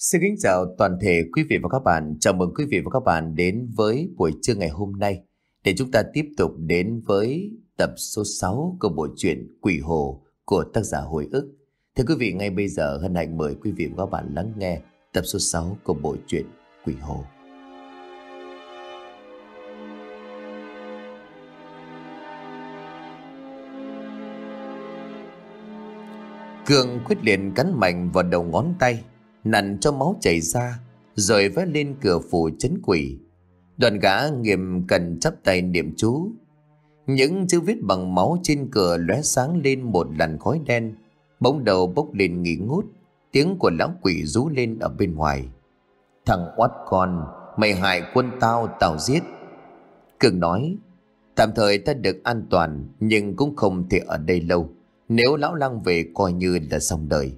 Xin kính chào toàn thể quý vị và các bạn. Chào mừng quý vị và các bạn đến với buổi trưa ngày hôm nay để chúng ta tiếp tục đến với tập số 6 của bộ truyện Quỷ Hồ của tác giả Hồi ức. Thưa quý vị, ngay bây giờ hân hạnh mời quý vị và các bạn lắng nghe tập số 6 của bộ truyện Quỷ Hồ. Cường quyết liệt cắn mạnh vào đầu ngón tay nặn cho máu chảy ra, rồi vác lên cửa phủ chấn quỷ. Đoàn gã nghiêm cần chắp tay niệm chú. Những chữ viết bằng máu trên cửa lóe sáng lên một làn khói đen, bóng đầu bốc lên nghỉ ngút, tiếng của lão quỷ rú lên ở bên ngoài. Thằng oát con, mày hại quân tao, tao giết. Cường nói, tạm thời ta được an toàn nhưng cũng không thể ở đây lâu. Nếu lão lang về coi như là xong đời.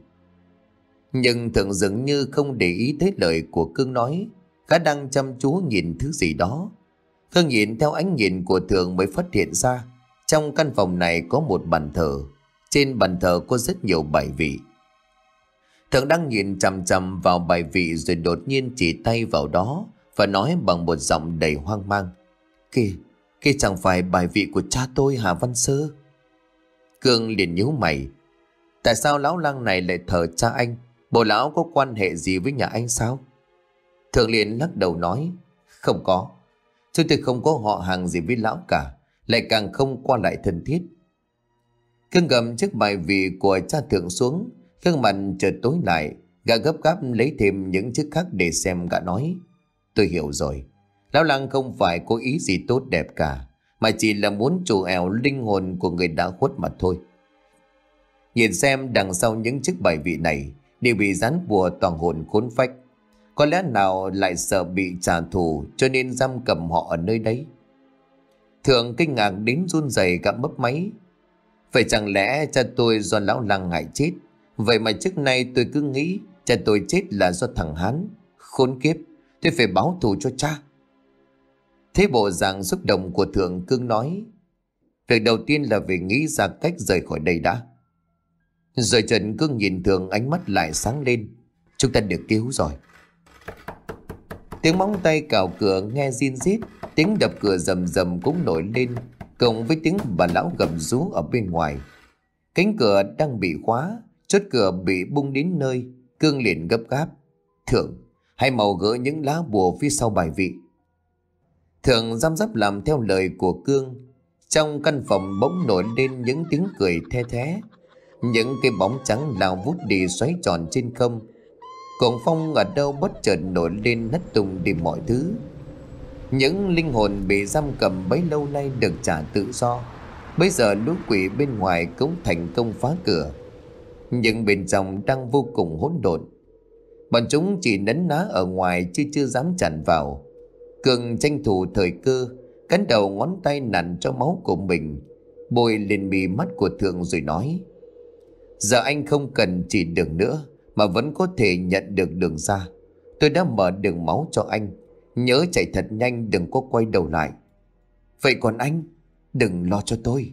Nhưng thượng dường như không để ý thấy lời của cương nói Gã đang chăm chú nhìn thứ gì đó Khương nhìn theo ánh nhìn của thượng mới phát hiện ra Trong căn phòng này có một bàn thờ Trên bàn thờ có rất nhiều bài vị thượng đang nhìn chằm chằm vào bài vị rồi đột nhiên chỉ tay vào đó Và nói bằng một giọng đầy hoang mang Kìa, kia chẳng phải bài vị của cha tôi Hà Văn Sơ Cương liền nhíu mày Tại sao lão lang này lại thờ cha anh Bộ lão có quan hệ gì với nhà anh sao? Thượng liền lắc đầu nói, không có. Chúng tôi không có họ hàng gì với lão cả, lại càng không qua lại thân thiết. Khương gầm chiếc bài vị của cha thượng xuống, Khương mặt chợt tối lại, gã gấp gáp lấy thêm những chiếc khác để xem gã nói. Tôi hiểu rồi, lão lăng không phải có ý gì tốt đẹp cả, mà chỉ là muốn chủ ẻo linh hồn của người đã khuất mà thôi. Nhìn xem đằng sau những chiếc bài vị này, đều bị rắn bùa toàn hồn khốn phách. Có lẽ nào lại sợ bị trả thù cho nên giam cầm họ ở nơi đấy. Thượng kinh ngạc đến run rẩy cả mấp máy. Vậy chẳng lẽ cha tôi do lão lăng ngại chết? Vậy mà trước nay tôi cứ nghĩ cha tôi chết là do thằng Hán. Khốn kiếp, tôi phải báo thù cho cha. Thế bộ dạng xúc động của thượng cương nói Việc đầu tiên là về nghĩ ra cách rời khỏi đây đã rồi trần cứ nhìn thường ánh mắt lại sáng lên Chúng ta được cứu rồi Tiếng móng tay cào cửa nghe zin rít Tiếng đập cửa rầm rầm cũng nổi lên Cộng với tiếng bà lão gầm rú ở bên ngoài Cánh cửa đang bị khóa Chốt cửa bị bung đến nơi Cương liền gấp gáp Thượng hay màu gỡ những lá bùa phía sau bài vị Thượng giam giáp làm theo lời của Cương Trong căn phòng bỗng nổi lên những tiếng cười the thế những cái bóng trắng lao vút đi xoáy tròn trên không Cổng phong ở đâu bất chợt nổi lên hất tung đi mọi thứ Những linh hồn bị giam cầm bấy lâu nay được trả tự do Bây giờ lũ quỷ bên ngoài cũng thành công phá cửa Nhưng bên trong đang vô cùng hỗn độn Bọn chúng chỉ nấn ná ở ngoài chứ chưa dám chặn vào Cường tranh thủ thời cơ cánh đầu ngón tay nặn cho máu của mình Bôi lên mì mắt của thượng rồi nói Giờ anh không cần chỉ đường nữa Mà vẫn có thể nhận được đường ra Tôi đã mở đường máu cho anh Nhớ chạy thật nhanh đừng có quay đầu lại Vậy còn anh Đừng lo cho tôi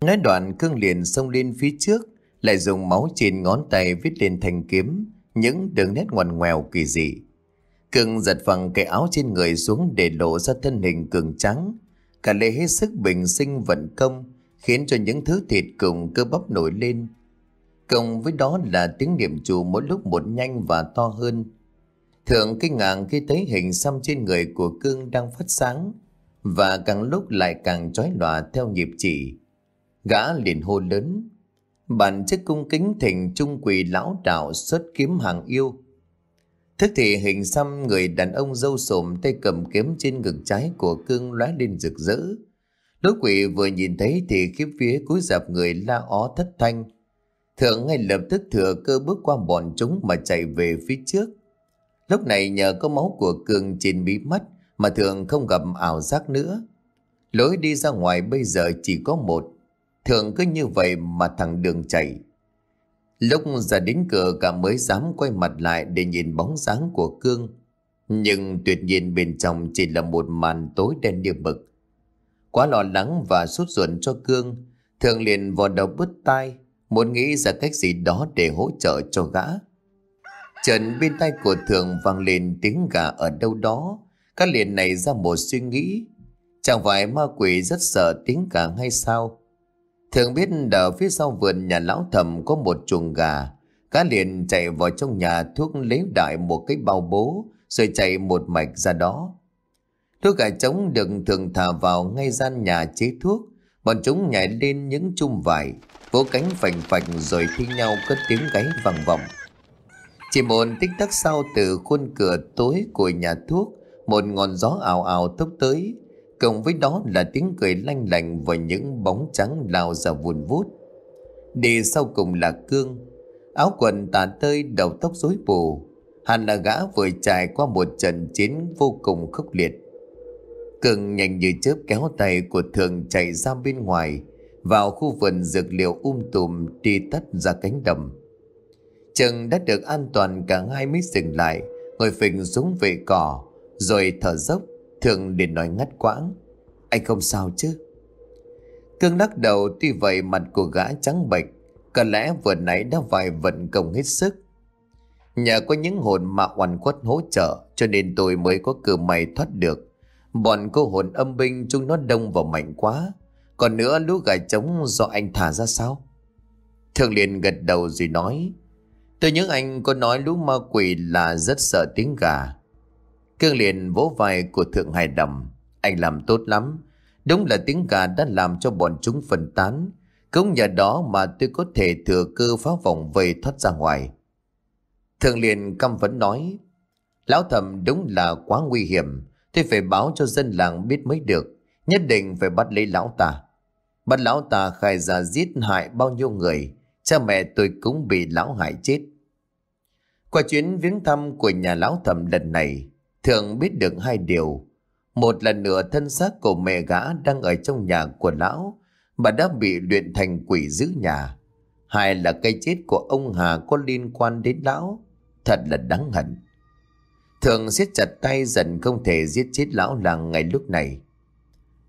Nói đoạn cương liền xông lên phía trước Lại dùng máu trên ngón tay viết lên thành kiếm Những đường nét ngoằn ngoèo kỳ dị Cường giật phẳng cái áo trên người xuống để lộ ra thân hình cường trắng. Cả lê hết sức bình sinh vận công, khiến cho những thứ thịt cùng cơ bắp nổi lên. Cộng với đó là tiếng niệm chú mỗi lúc một nhanh và to hơn. Thượng kinh ngạc khi thấy hình xăm trên người của cương đang phát sáng và càng lúc lại càng trói lòa theo nhịp chỉ. Gã liền hô lớn, bản chức cung kính thỉnh trung quỳ lão đạo xuất kiếm hàng yêu. Thức thì hình xăm người đàn ông dâu sồm tay cầm kiếm trên ngực trái của cương lóe lên rực rỡ. Đối quỷ vừa nhìn thấy thì khiếp phía cúi dạp người la ó thất thanh. Thượng ngay lập tức thừa cơ bước qua bọn chúng mà chạy về phía trước. Lúc này nhờ có máu của Cường trên bí mắt mà Thượng không gặp ảo giác nữa. Lối đi ra ngoài bây giờ chỉ có một. Thượng cứ như vậy mà thẳng đường chạy. Lúc ra đến cửa cả mới dám quay mặt lại để nhìn bóng dáng của Cương. Nhưng tuyệt nhiên bên trong chỉ là một màn tối đen như mực quá lo lắng và sốt ruột cho Cương. Thường liền vò đầu bứt tai, muốn nghĩ ra cách gì đó để hỗ trợ cho gã. Trần bên tay của thường vang lên tiếng gà ở đâu đó, các liền này ra một suy nghĩ. Chẳng phải ma quỷ rất sợ tiếng gà hay sao? Thường biết ở phía sau vườn nhà lão thầm có một chuồng gà, cá liền chạy vào trong nhà thuốc lấy đại một cái bao bố rồi chạy một mạch ra đó. Thuốc gà trống được thường thả vào ngay gian nhà chế thuốc. Bọn chúng nhảy lên những chum vải, vỗ cánh phành phành rồi thi nhau cất tiếng gáy vang vọng. Chỉ một tích tắc sau từ khuôn cửa tối của nhà thuốc, một ngọn gió ào ào thốc tới, cộng với đó là tiếng cười lanh lành và những bóng trắng lao ra vùn vút. Đi sau cùng là Cương, áo quần tả tơi đầu tóc rối bù, hẳn là gã vừa trải qua một trận chiến vô cùng khốc liệt. Cường nhanh như chớp kéo tay của thường chạy ra bên ngoài, vào khu vườn dược liệu um tùm đi tắt ra cánh đầm. Chừng đã được an toàn cả hai mới dừng lại, ngồi phình xuống về cỏ, rồi thở dốc, thường để nói ngắt quãng. Anh không sao chứ? Cương lắc đầu tuy vậy mặt của gã trắng bệch, có lẽ vừa nãy đã vài vận công hết sức. Nhờ có những hồn mà hoàn quất hỗ trợ cho nên tôi mới có cửa mày thoát được. Bọn cô hồn âm binh chúng nó đông và mạnh quá Còn nữa lũ gà trống do anh thả ra sao Thường liền gật đầu rồi nói Tôi nhớ anh có nói lũ ma quỷ là rất sợ tiếng gà Cương liền vỗ vai của Thượng Hải Đầm Anh làm tốt lắm Đúng là tiếng gà đã làm cho bọn chúng phân tán Cũng nhờ đó mà tôi có thể thừa cơ phá vòng vây thoát ra ngoài Thượng liền căm vấn nói Lão thầm đúng là quá nguy hiểm Tôi phải báo cho dân làng biết mới được Nhất định phải bắt lấy lão ta Bắt lão ta khai ra giết hại bao nhiêu người Cha mẹ tôi cũng bị lão hại chết Qua chuyến viếng thăm của nhà lão thẩm lần này Thường biết được hai điều Một là nửa thân xác của mẹ gã đang ở trong nhà của lão Bà đã bị luyện thành quỷ giữ nhà Hai là cây chết của ông Hà có liên quan đến lão Thật là đáng hận Thường siết chặt tay dần không thể giết chết lão làng ngay lúc này.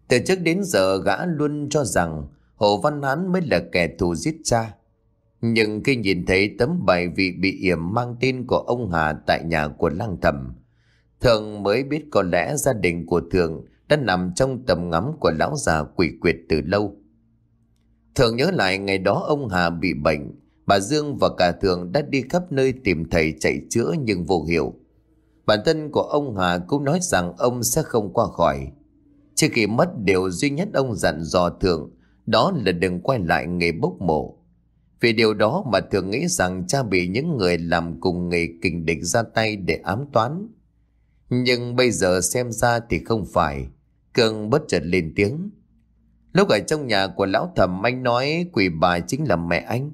Từ trước đến giờ gã luôn cho rằng Hồ Văn Hán mới là kẻ thù giết cha. Nhưng khi nhìn thấy tấm bài vị bị yểm mang tên của ông Hà tại nhà của lang thẩm, Thường mới biết có lẽ gia đình của Thường đã nằm trong tầm ngắm của lão già quỷ quyệt từ lâu. Thường nhớ lại ngày đó ông Hà bị bệnh, bà Dương và cả Thường đã đi khắp nơi tìm thầy chạy chữa nhưng vô hiệu. Bản thân của ông Hà cũng nói rằng ông sẽ không qua khỏi. Trước khi mất điều duy nhất ông dặn dò Thượng đó là đừng quay lại nghề bốc mộ. Vì điều đó mà thường nghĩ rằng cha bị những người làm cùng nghề kình địch ra tay để ám toán. Nhưng bây giờ xem ra thì không phải. Cường bất chợt lên tiếng. Lúc ở trong nhà của lão thẩm anh nói quỷ bà chính là mẹ anh.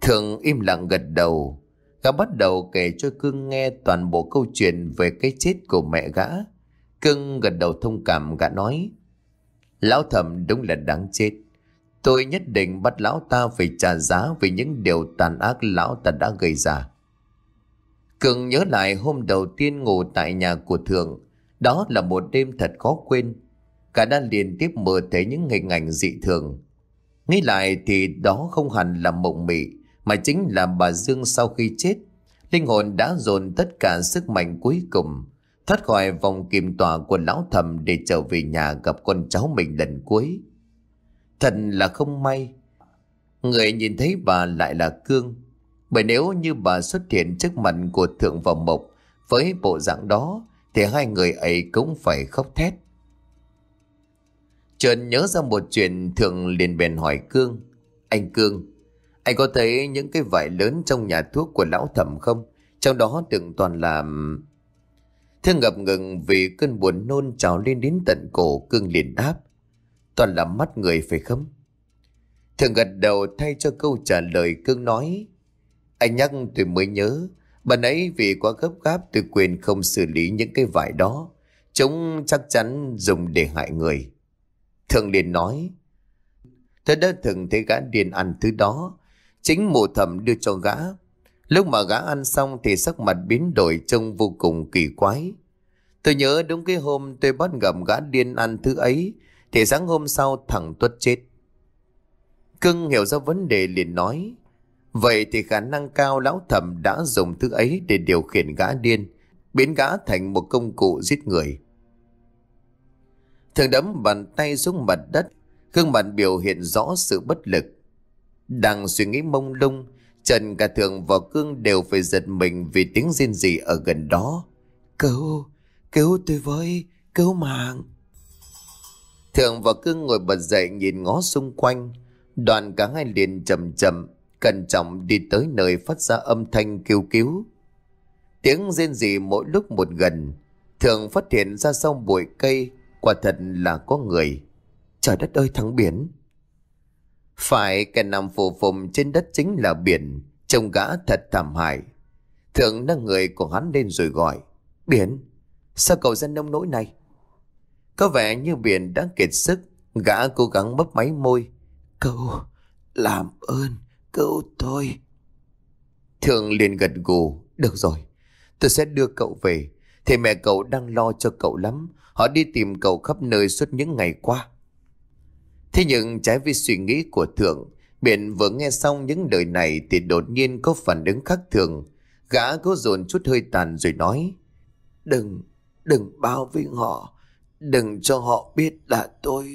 thường im lặng gật đầu. Gã bắt đầu kể cho Cương nghe toàn bộ câu chuyện về cái chết của mẹ gã. Cương gật đầu thông cảm gã nói. Lão thẩm đúng là đáng chết. Tôi nhất định bắt lão ta phải trả giá vì những điều tàn ác lão ta đã gây ra. Cường nhớ lại hôm đầu tiên ngủ tại nhà của Thượng. Đó là một đêm thật khó quên. Cả đã liên tiếp mơ thấy những hình ảnh dị thường. Nghĩ lại thì đó không hẳn là mộng mị mà chính là bà Dương sau khi chết. Linh hồn đã dồn tất cả sức mạnh cuối cùng, thoát khỏi vòng kiềm tỏa của lão thầm để trở về nhà gặp con cháu mình lần cuối. Thật là không may. Người nhìn thấy bà lại là Cương. Bởi nếu như bà xuất hiện trước mặt của Thượng và Mộc với bộ dạng đó thì hai người ấy cũng phải khóc thét. Trần nhớ ra một chuyện Thượng liền bèn hỏi Cương. Anh Cương, anh có thấy những cái vải lớn trong nhà thuốc của lão thẩm không? Trong đó đựng toàn là... Thương ngập ngừng vì cơn buồn nôn trào lên đến tận cổ cương liền đáp. Toàn là mắt người phải không? Thường gật đầu thay cho câu trả lời cương nói. Anh nhắc tôi mới nhớ, bạn ấy vì quá gấp gáp tôi quyền không xử lý những cái vải đó. Chúng chắc chắn dùng để hại người. Thường liền nói. Tôi đã thường thấy gã điên ăn thứ đó, Chính mụ thẩm đưa cho gã Lúc mà gã ăn xong thì sắc mặt biến đổi trông vô cùng kỳ quái Tôi nhớ đúng cái hôm tôi bắt gặp gã điên ăn thứ ấy Thì sáng hôm sau thẳng Tuất chết Cưng hiểu ra vấn đề liền nói Vậy thì khả năng cao lão thẩm đã dùng thứ ấy để điều khiển gã điên Biến gã thành một công cụ giết người Thường đấm bàn tay xuống mặt đất Gương mặt biểu hiện rõ sự bất lực đang suy nghĩ mông lung, Trần cả Thường và Cương đều phải giật mình vì tiếng rên rỉ ở gần đó. Cứu, cứu tôi với, cứu mạng. Thường và Cương ngồi bật dậy nhìn ngó xung quanh. Đoàn cả hai liền chậm chậm, cẩn trọng đi tới nơi phát ra âm thanh kêu cứu. Tiếng rên rỉ mỗi lúc một gần, Thường phát hiện ra sau bụi cây, quả thật là có người. Trời đất ơi thắng biển, phải cả nằm phù phùng trên đất chính là biển, trông gã thật thảm hại. Thượng nâng người của hắn lên rồi gọi. Biển, sao cậu ra nông nỗi này? Có vẻ như biển đang kiệt sức, gã cố gắng bấp máy môi. Cậu, làm ơn, cậu tôi. Thượng liền gật gù, được rồi, tôi sẽ đưa cậu về. Thì mẹ cậu đang lo cho cậu lắm, họ đi tìm cậu khắp nơi suốt những ngày qua. Thế nhưng trái với suy nghĩ của thượng, biển vừa nghe xong những lời này thì đột nhiên có phản ứng khác thường. Gã cố dồn chút hơi tàn rồi nói, Đừng, đừng bao với họ, đừng cho họ biết là tôi...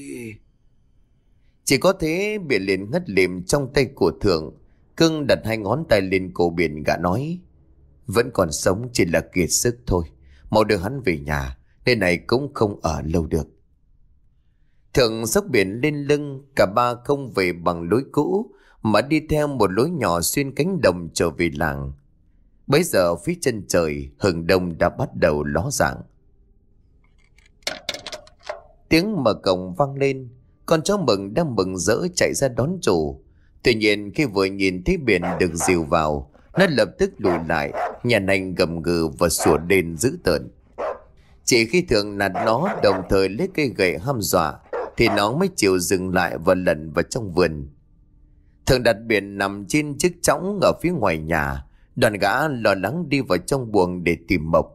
Chỉ có thế biển liền ngất liềm trong tay của thượng, cưng đặt hai ngón tay lên cổ biển gã nói, Vẫn còn sống chỉ là kiệt sức thôi, mau đưa hắn về nhà, nơi này cũng không ở lâu được. Thượng dốc biển lên lưng, cả ba không về bằng lối cũ, mà đi theo một lối nhỏ xuyên cánh đồng trở về làng. bây giờ phía chân trời, hừng đông đã bắt đầu ló dạng. Tiếng mở cổng vang lên, con chó mừng đang mừng rỡ chạy ra đón chủ. Tuy nhiên khi vừa nhìn thấy biển được dìu vào, nó lập tức lùi lại, nhà nành gầm gừ và sủa đền dữ tợn. Chỉ khi thường nạt nó đồng thời lấy cây gậy ham dọa, thì nó mới chịu dừng lại và lẩn vào trong vườn Thường đặt biển nằm trên chiếc chõng ở phía ngoài nhà Đoàn gã lo lắng đi vào trong buồng để tìm Mộc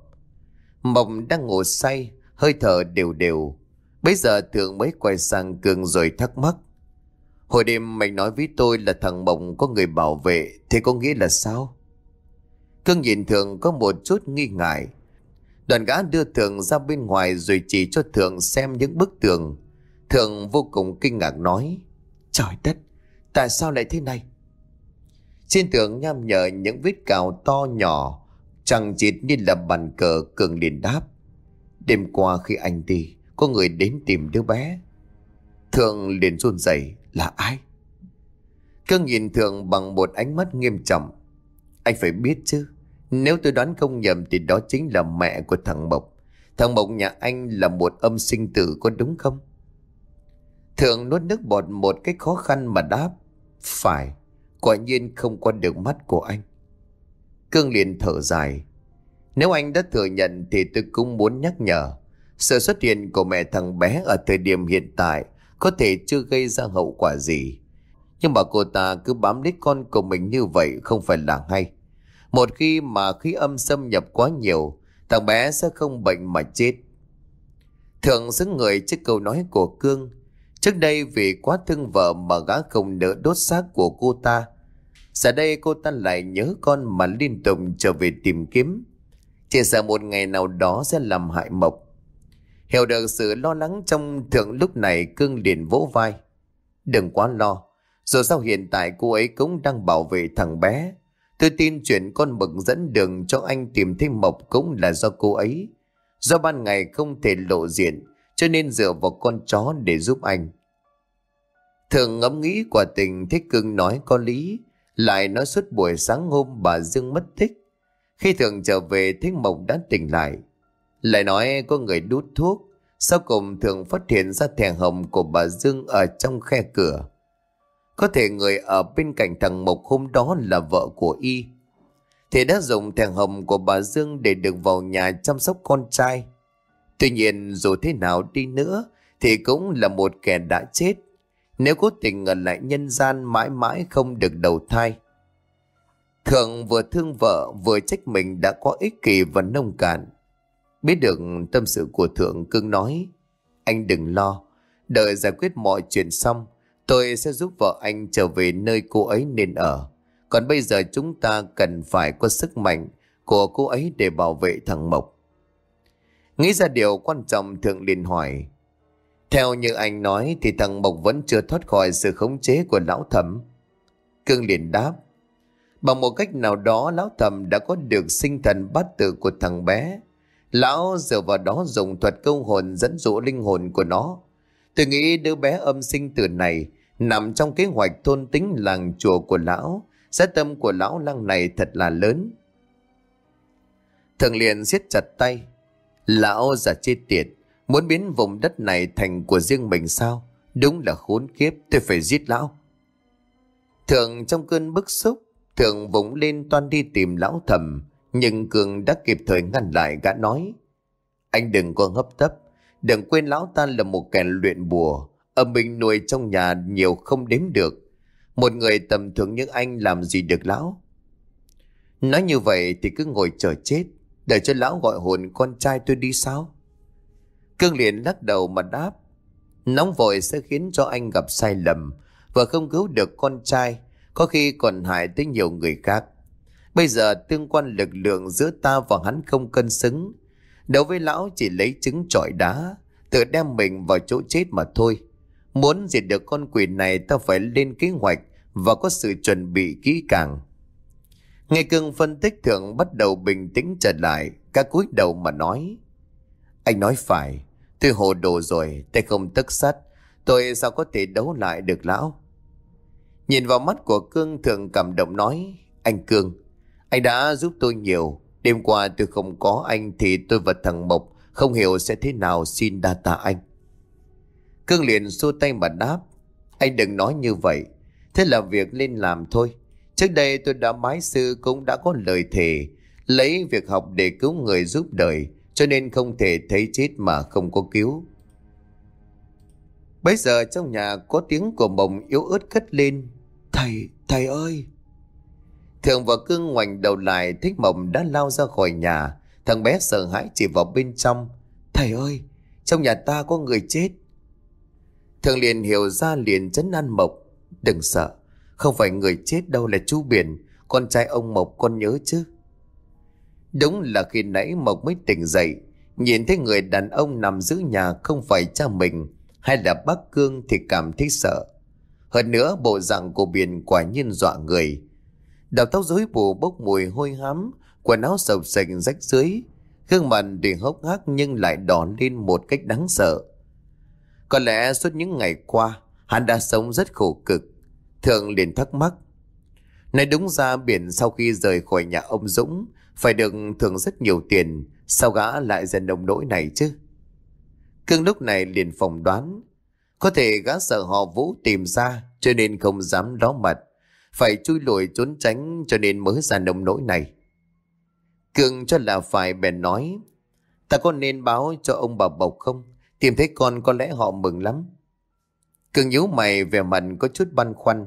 Mộc đang ngủ say Hơi thở đều đều Bây giờ thường mới quay sang Cường rồi thắc mắc Hồi đêm mày nói với tôi là thằng mộc có người bảo vệ Thì có nghĩa là sao? Cương nhìn Thường có một chút nghi ngại Đoàn gã đưa Thường ra bên ngoài rồi chỉ cho Thường xem những bức tường Thượng vô cùng kinh ngạc nói Trời đất Tại sao lại thế này Trên tường nham nhở những vết cào to nhỏ Chẳng chịt như là bàn cờ cường liền đáp Đêm qua khi anh đi Có người đến tìm đứa bé Thượng liền run rẩy Là ai Cương nhìn Thượng bằng một ánh mắt nghiêm trọng Anh phải biết chứ Nếu tôi đoán không nhầm Thì đó chính là mẹ của thằng Mộc Thằng Mộc nhà anh là một âm sinh tử có đúng không Thượng nuốt nước bọt một cách khó khăn mà đáp. Phải, quả nhiên không qua được mắt của anh. Cương liền thở dài. Nếu anh đã thừa nhận thì tôi cũng muốn nhắc nhở. Sự xuất hiện của mẹ thằng bé ở thời điểm hiện tại có thể chưa gây ra hậu quả gì. Nhưng mà cô ta cứ bám lấy con của mình như vậy không phải là hay. Một khi mà khí âm xâm nhập quá nhiều, thằng bé sẽ không bệnh mà chết. Thượng xứng người trước câu nói của Cương, Trước đây vì quá thương vợ mà gã không nỡ đốt xác của cô ta. Giờ đây cô ta lại nhớ con mà liên tục trở về tìm kiếm. Chỉ sợ một ngày nào đó sẽ làm hại Mộc. Hiểu được sự lo lắng trong thượng lúc này cương liền vỗ vai. Đừng quá lo. Dù sao hiện tại cô ấy cũng đang bảo vệ thằng bé. Tôi tin chuyện con mực dẫn đường cho anh tìm thấy Mộc cũng là do cô ấy. Do ban ngày không thể lộ diện cho nên dựa vào con chó để giúp anh. Thường ngẫm nghĩ quả tình thích cưng nói có lý, lại nói suốt buổi sáng hôm bà Dương mất thích. Khi thường trở về thích mộc đã tỉnh lại. Lại nói có người đút thuốc, sau cùng thường phát hiện ra thẻ hồng của bà Dương ở trong khe cửa. Có thể người ở bên cạnh thằng Mộc hôm đó là vợ của Y. Thì đã dùng thẻ hồng của bà Dương để được vào nhà chăm sóc con trai. Tuy nhiên dù thế nào đi nữa thì cũng là một kẻ đã chết. Nếu cố tình ở lại nhân gian mãi mãi không được đầu thai. Thượng vừa thương vợ vừa trách mình đã có ích kỷ và nông cạn. Biết được tâm sự của Thượng cưng nói Anh đừng lo Đợi giải quyết mọi chuyện xong Tôi sẽ giúp vợ anh trở về nơi cô ấy nên ở Còn bây giờ chúng ta cần phải có sức mạnh Của cô ấy để bảo vệ thằng Mộc Nghĩ ra điều quan trọng thượng liền hỏi. Theo như anh nói thì thằng Mộc vẫn chưa thoát khỏi sự khống chế của lão thẩm. Cương liền đáp. Bằng một cách nào đó lão thẩm đã có được sinh thần bát tự của thằng bé. Lão dựa vào đó dùng thuật câu hồn dẫn dụ linh hồn của nó. Tôi nghĩ đứa bé âm sinh tử này nằm trong kế hoạch thôn tính làng chùa của lão. Giá tâm của lão lăng này thật là lớn. Thường liền siết chặt tay. Lão già chết tiệt, muốn biến vùng đất này thành của riêng mình sao? Đúng là khốn kiếp, tôi phải giết lão. thường trong cơn bức xúc, thường vùng lên toan đi tìm lão thầm, nhưng Cường đã kịp thời ngăn lại gã nói. Anh đừng có hấp tấp, đừng quên lão ta là một kẻ luyện bùa, ở mình nuôi trong nhà nhiều không đếm được. Một người tầm thường như anh làm gì được lão? Nói như vậy thì cứ ngồi chờ chết, để cho lão gọi hồn con trai tôi đi sao? Cương liền lắc đầu mà đáp. Nóng vội sẽ khiến cho anh gặp sai lầm và không cứu được con trai, có khi còn hại tới nhiều người khác. Bây giờ tương quan lực lượng giữa ta và hắn không cân xứng. Đối với lão chỉ lấy trứng trọi đá, tự đem mình vào chỗ chết mà thôi. Muốn diệt được con quỷ này ta phải lên kế hoạch và có sự chuẩn bị kỹ càng ngày Cương phân tích thượng bắt đầu bình tĩnh trở lại, ca cúi đầu mà nói. Anh nói phải, tôi hồ đồ rồi, tay không tức sắt, tôi sao có thể đấu lại được lão. Nhìn vào mắt của Cương thượng cảm động nói, anh Cương, anh đã giúp tôi nhiều, đêm qua tôi không có anh thì tôi và thằng Mộc không hiểu sẽ thế nào xin đa tạ anh. Cương liền xua tay mà đáp, anh đừng nói như vậy, thế là việc lên làm thôi. Trước đây tôi đã bái sư cũng đã có lời thề, lấy việc học để cứu người giúp đời, cho nên không thể thấy chết mà không có cứu. Bây giờ trong nhà có tiếng của mộng yếu ớt cất lên. Thầy, thầy ơi! Thường và Cương ngoảnh đầu lại thích mộng đã lao ra khỏi nhà. Thằng bé sợ hãi chỉ vào bên trong. Thầy ơi, trong nhà ta có người chết. Thường liền hiểu ra liền chấn an mộc. Đừng sợ, không phải người chết đâu là chú Biển Con trai ông Mộc con nhớ chứ Đúng là khi nãy Mộc mới tỉnh dậy Nhìn thấy người đàn ông nằm giữ nhà Không phải cha mình Hay là bác Cương thì cảm thấy sợ Hơn nữa bộ dạng của Biển quả nhiên dọa người Đầu tóc rối bù bốc mùi hôi hám Quần áo sầu sành rách dưới Gương mặt thì hốc hác nhưng lại đỏ lên một cách đáng sợ. Có lẽ suốt những ngày qua, hắn đã sống rất khổ cực. Thượng liền thắc mắc. Này đúng ra biển sau khi rời khỏi nhà ông Dũng, phải được thưởng rất nhiều tiền, sao gã lại dần đồng nỗi này chứ? Cương lúc này liền phỏng đoán, có thể gã sợ họ vũ tìm ra cho nên không dám đó mặt, phải chui lùi trốn tránh cho nên mới ra đồng nỗi này. Cương cho là phải bèn nói, ta có nên báo cho ông bà Bộc không? Tìm thấy con có lẽ họ mừng lắm. Cường nhíu mày về mặt có chút băn khoăn.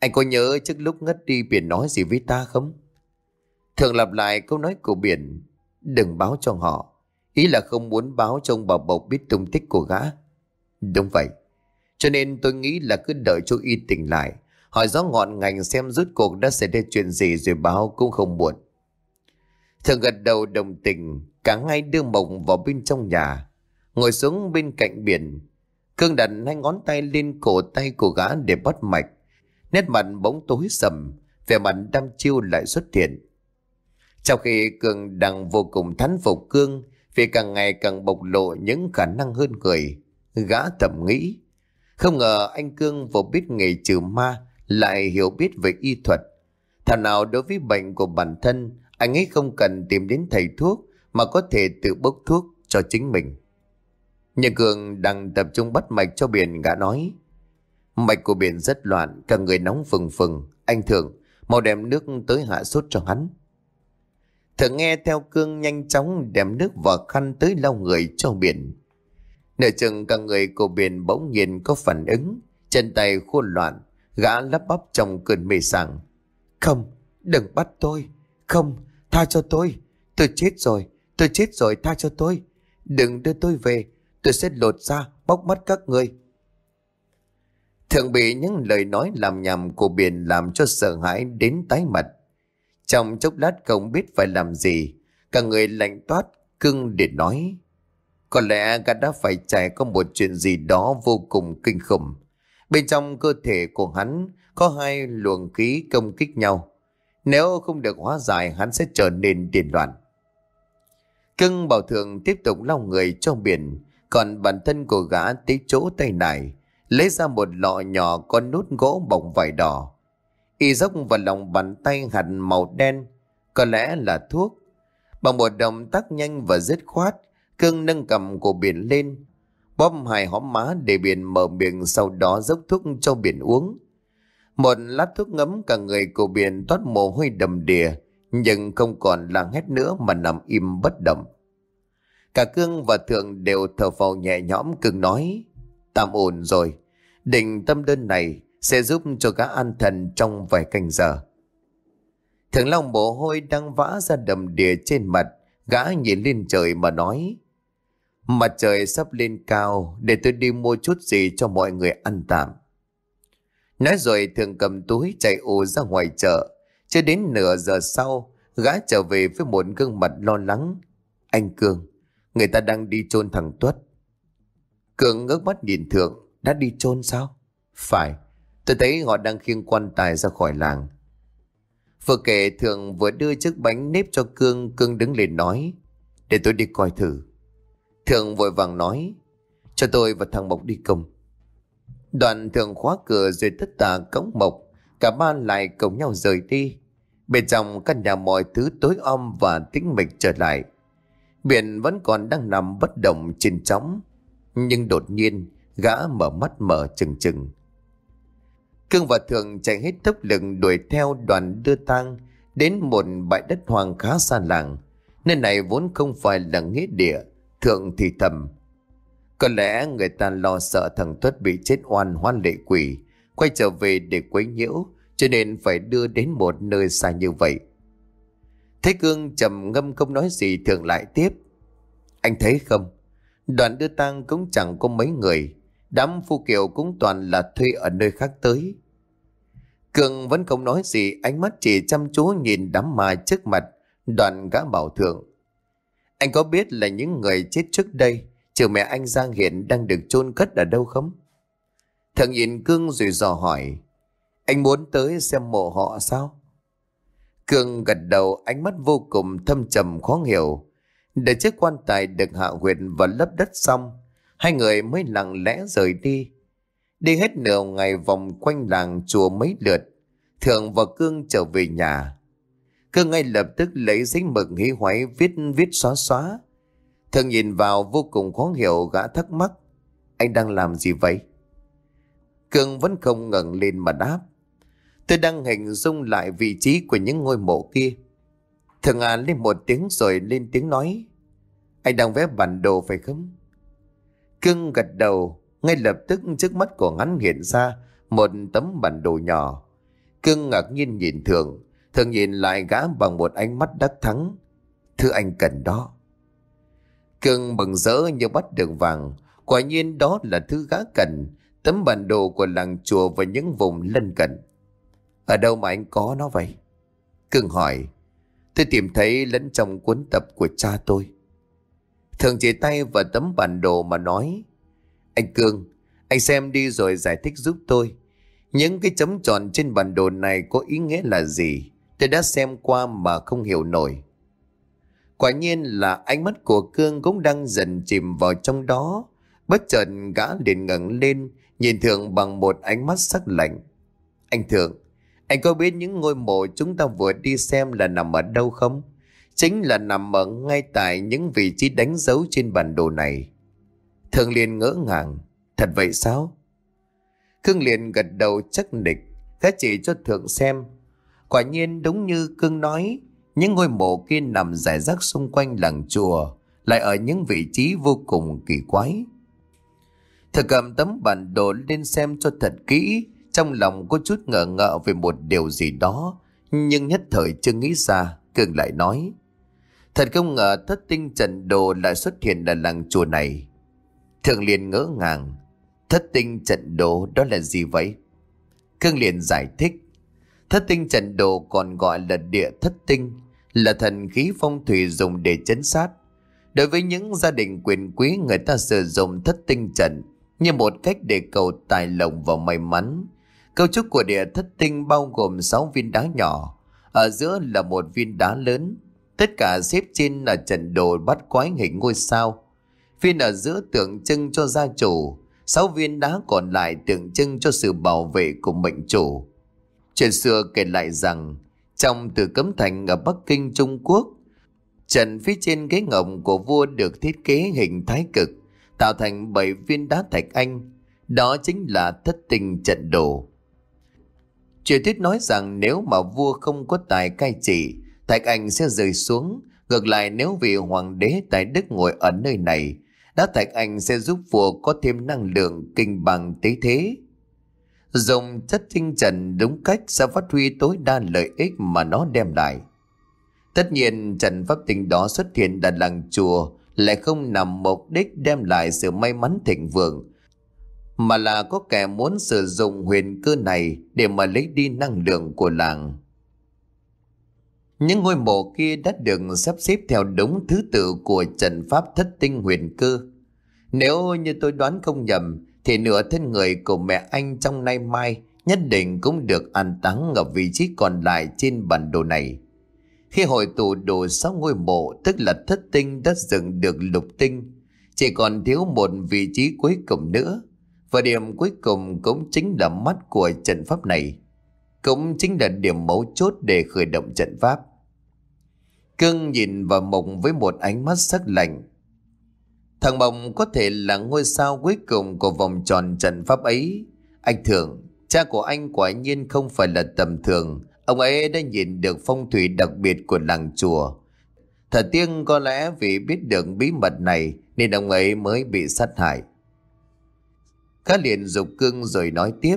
Anh có nhớ trước lúc ngất đi Biển nói gì với ta không? Thường lặp lại câu nói của Biển. Đừng báo cho họ. Ý là không muốn báo cho ông bà Bộc biết tung tích của gã. Đúng vậy. Cho nên tôi nghĩ là cứ đợi chú Y tỉnh lại. Hỏi gió ngọn ngành xem rút cuộc đã xảy ra chuyện gì rồi báo cũng không buồn Thường gật đầu đồng tình, cả ngay đưa mộng vào bên trong nhà. Ngồi xuống bên cạnh biển, Cương đặt hai ngón tay lên cổ tay của gã để bắt mạch. Nét mặt bóng tối sầm, vẻ mặt đăm chiêu lại xuất hiện. Trong khi cương đang vô cùng thán phục Cương vì càng ngày càng bộc lộ những khả năng hơn người, gã thầm nghĩ. Không ngờ anh Cương vừa biết nghề trừ ma lại hiểu biết về y thuật. Thảo nào đối với bệnh của bản thân, anh ấy không cần tìm đến thầy thuốc mà có thể tự bốc thuốc cho chính mình. Nhà cường đang tập trung bắt mạch cho biển gã nói. Mạch của biển rất loạn, cả người nóng phừng phừng. Anh thường mau đem nước tới hạ sốt cho hắn. Thường nghe theo cương nhanh chóng đem nước và khăn tới lau người cho biển. Nửa chừng cả người của biển bỗng nhiên có phản ứng, chân tay khô loạn, gã lắp bắp trong cơn mê sảng. Không, đừng bắt tôi, không, tha cho tôi, tôi chết rồi, tôi chết rồi tha cho tôi, đừng đưa tôi về, tôi sẽ lột ra, bóc mắt các ngươi. Thường bị những lời nói làm nhầm của biển làm cho sợ hãi đến tái mặt. Trong chốc lát không biết phải làm gì, cả người lạnh toát, cưng để nói. Có lẽ gã đã phải trải qua một chuyện gì đó vô cùng kinh khủng. Bên trong cơ thể của hắn có hai luồng khí công kích nhau. Nếu không được hóa giải hắn sẽ trở nên điên loạn. Cưng bảo thường tiếp tục lau người cho biển còn bản thân của gã tới chỗ tay này lấy ra một lọ nhỏ có nút gỗ bọc vải đỏ y dốc vào lòng bàn tay hạt màu đen có lẽ là thuốc bằng một động tác nhanh và dứt khoát cương nâng cầm của biển lên bóp hai hóm má để biển mở miệng sau đó dốc thuốc cho biển uống một lát thuốc ngấm cả người của biển toát mồ hôi đầm đìa nhưng không còn là hét nữa mà nằm im bất động Cả Cương và Thượng đều thở phào nhẹ nhõm cưng nói Tạm ổn rồi Định tâm đơn này sẽ giúp cho gã an thần trong vài canh giờ Thượng Long mồ hôi đang vã ra đầm đìa trên mặt Gã nhìn lên trời mà nói Mặt trời sắp lên cao Để tôi đi mua chút gì cho mọi người ăn tạm Nói rồi thượng cầm túi chạy ù ra ngoài chợ Chưa đến nửa giờ sau Gã trở về với một gương mặt lo lắng Anh Cương Người ta đang đi chôn thằng Tuất. Cường ngước mắt nhìn thượng, đã đi chôn sao? Phải, tôi thấy họ đang khiêng quan tài ra khỏi làng. Vừa kể thượng vừa đưa chiếc bánh nếp cho Cương, Cương đứng lên nói. Để tôi đi coi thử. Thượng vội vàng nói, cho tôi và thằng Mộc đi cùng. Đoàn thượng khóa cửa rồi tất tả cống Mộc, cả ba lại cùng nhau rời đi. Bên trong căn nhà mọi thứ tối om và tĩnh mịch trở lại. Biển vẫn còn đang nằm bất động trên chóng. Nhưng đột nhiên, gã mở mắt mở chừng chừng. Cương và Thượng chạy hết tốc lực đuổi theo đoàn đưa tang đến một bãi đất hoang khá xa làng. Nơi này vốn không phải là nghĩa địa, Thượng thì thầm. Có lẽ người ta lo sợ thằng Tuất bị chết oan hoan lệ quỷ, quay trở về để quấy nhiễu, cho nên phải đưa đến một nơi xa như vậy. Thế Cương trầm ngâm không nói gì thường lại tiếp. Anh thấy không? Đoàn đưa tang cũng chẳng có mấy người. Đám phu kiều cũng toàn là thuê ở nơi khác tới. Cường vẫn không nói gì, ánh mắt chỉ chăm chú nhìn đám ma trước mặt, đoàn gã bảo thượng. Anh có biết là những người chết trước đây, trừ mẹ anh Giang hiện đang được chôn cất ở đâu không? Thằng nhìn Cương rồi dò hỏi, anh muốn tới xem mộ họ sao? Cường gật đầu ánh mắt vô cùng thâm trầm khó hiểu. Để chiếc quan tài được hạ huyệt và lấp đất xong, hai người mới lặng lẽ rời đi. Đi hết nửa ngày vòng quanh làng chùa mấy lượt, Thường và Cương trở về nhà. Cương ngay lập tức lấy giấy mực hí hoáy viết viết xóa xóa. Thường nhìn vào vô cùng khó hiểu gã thắc mắc. Anh đang làm gì vậy? Cương vẫn không ngẩng lên mà đáp. Tôi đang hình dung lại vị trí của những ngôi mộ kia. Thường An lên một tiếng rồi lên tiếng nói. Anh đang vẽ bản đồ phải không? Cưng gật đầu, ngay lập tức trước mắt của hắn hiện ra một tấm bản đồ nhỏ. Cưng ngạc nhiên nhìn Thường, Thường nhìn lại gã bằng một ánh mắt đắc thắng. Thứ anh cần đó. Cưng bừng rỡ như bắt được vàng, quả nhiên đó là thứ gã cần, tấm bản đồ của làng chùa và những vùng lân cận. Ở đâu mà anh có nó vậy? Cưng hỏi. Tôi tìm thấy lẫn trong cuốn tập của cha tôi. Thường chỉ tay vào tấm bản đồ mà nói. Anh Cương, anh xem đi rồi giải thích giúp tôi. Những cái chấm tròn trên bản đồ này có ý nghĩa là gì? Tôi đã xem qua mà không hiểu nổi. Quả nhiên là ánh mắt của Cương cũng đang dần chìm vào trong đó. Bất chợt gã liền ngẩng lên, nhìn Thượng bằng một ánh mắt sắc lạnh. Anh Thượng, anh có biết những ngôi mộ chúng ta vừa đi xem là nằm ở đâu không? Chính là nằm ở ngay tại những vị trí đánh dấu trên bản đồ này. Thường liền ngỡ ngàng. Thật vậy sao? Cương liền gật đầu chắc nịch. Khá chỉ cho thượng xem. Quả nhiên đúng như Cương nói. Những ngôi mộ kia nằm rải rác xung quanh làng chùa. Lại ở những vị trí vô cùng kỳ quái. Thử cầm tấm bản đồ lên xem cho thật kỹ trong lòng có chút ngờ ngợ về một điều gì đó Nhưng nhất thời chưa nghĩ ra Cường lại nói Thật không ngờ thất tinh trận đồ lại xuất hiện ở làng chùa này Thường liền ngỡ ngàng Thất tinh trận đồ đó là gì vậy? Cương liền giải thích Thất tinh trận đồ còn gọi là địa thất tinh Là thần khí phong thủy dùng để chấn sát Đối với những gia đình quyền quý người ta sử dụng thất tinh trận Như một cách để cầu tài lộc và may mắn Cấu trúc của địa thất tinh bao gồm 6 viên đá nhỏ, ở giữa là một viên đá lớn, tất cả xếp trên là trận đồ bắt quái hình ngôi sao. Viên ở giữa tượng trưng cho gia chủ, 6 viên đá còn lại tượng trưng cho sự bảo vệ của mệnh chủ. Chuyện xưa kể lại rằng, trong từ cấm thành ở Bắc Kinh, Trung Quốc, trận phía trên ghế ngộng của vua được thiết kế hình thái cực, tạo thành bảy viên đá thạch anh, đó chính là thất tình trận đồ. Truyền thuyết nói rằng nếu mà vua không có tài cai trị, Thạch Anh sẽ rơi xuống. Ngược lại nếu vị hoàng đế tại Đức ngồi ở nơi này, đá Thạch Anh sẽ giúp vua có thêm năng lượng kinh bằng tế thế. Dùng chất tinh trần đúng cách sẽ phát huy tối đa lợi ích mà nó đem lại. Tất nhiên trần pháp tinh đó xuất hiện tại làng chùa lại không nằm mục đích đem lại sự may mắn thịnh vượng mà là có kẻ muốn sử dụng huyền cơ này để mà lấy đi năng lượng của làng. Những ngôi mộ kia đã được sắp xếp theo đúng thứ tự của trận pháp thất tinh huyền cơ. Nếu như tôi đoán không nhầm, thì nửa thân người của mẹ anh trong nay mai nhất định cũng được an táng ở vị trí còn lại trên bản đồ này. Khi hội tụ đủ sáu ngôi mộ, tức là thất tinh đã dựng được lục tinh, chỉ còn thiếu một vị trí cuối cùng nữa – và điểm cuối cùng cũng chính là mắt của trận pháp này. Cũng chính là điểm mấu chốt để khởi động trận pháp. Cưng nhìn vào mộng với một ánh mắt sắc lạnh. Thằng mộng có thể là ngôi sao cuối cùng của vòng tròn trận pháp ấy. Anh thường, cha của anh quả nhiên không phải là tầm thường. Ông ấy đã nhìn được phong thủy đặc biệt của làng chùa. Thả tiên có lẽ vì biết được bí mật này nên ông ấy mới bị sát hại. Khá liền dục cương rồi nói tiếp.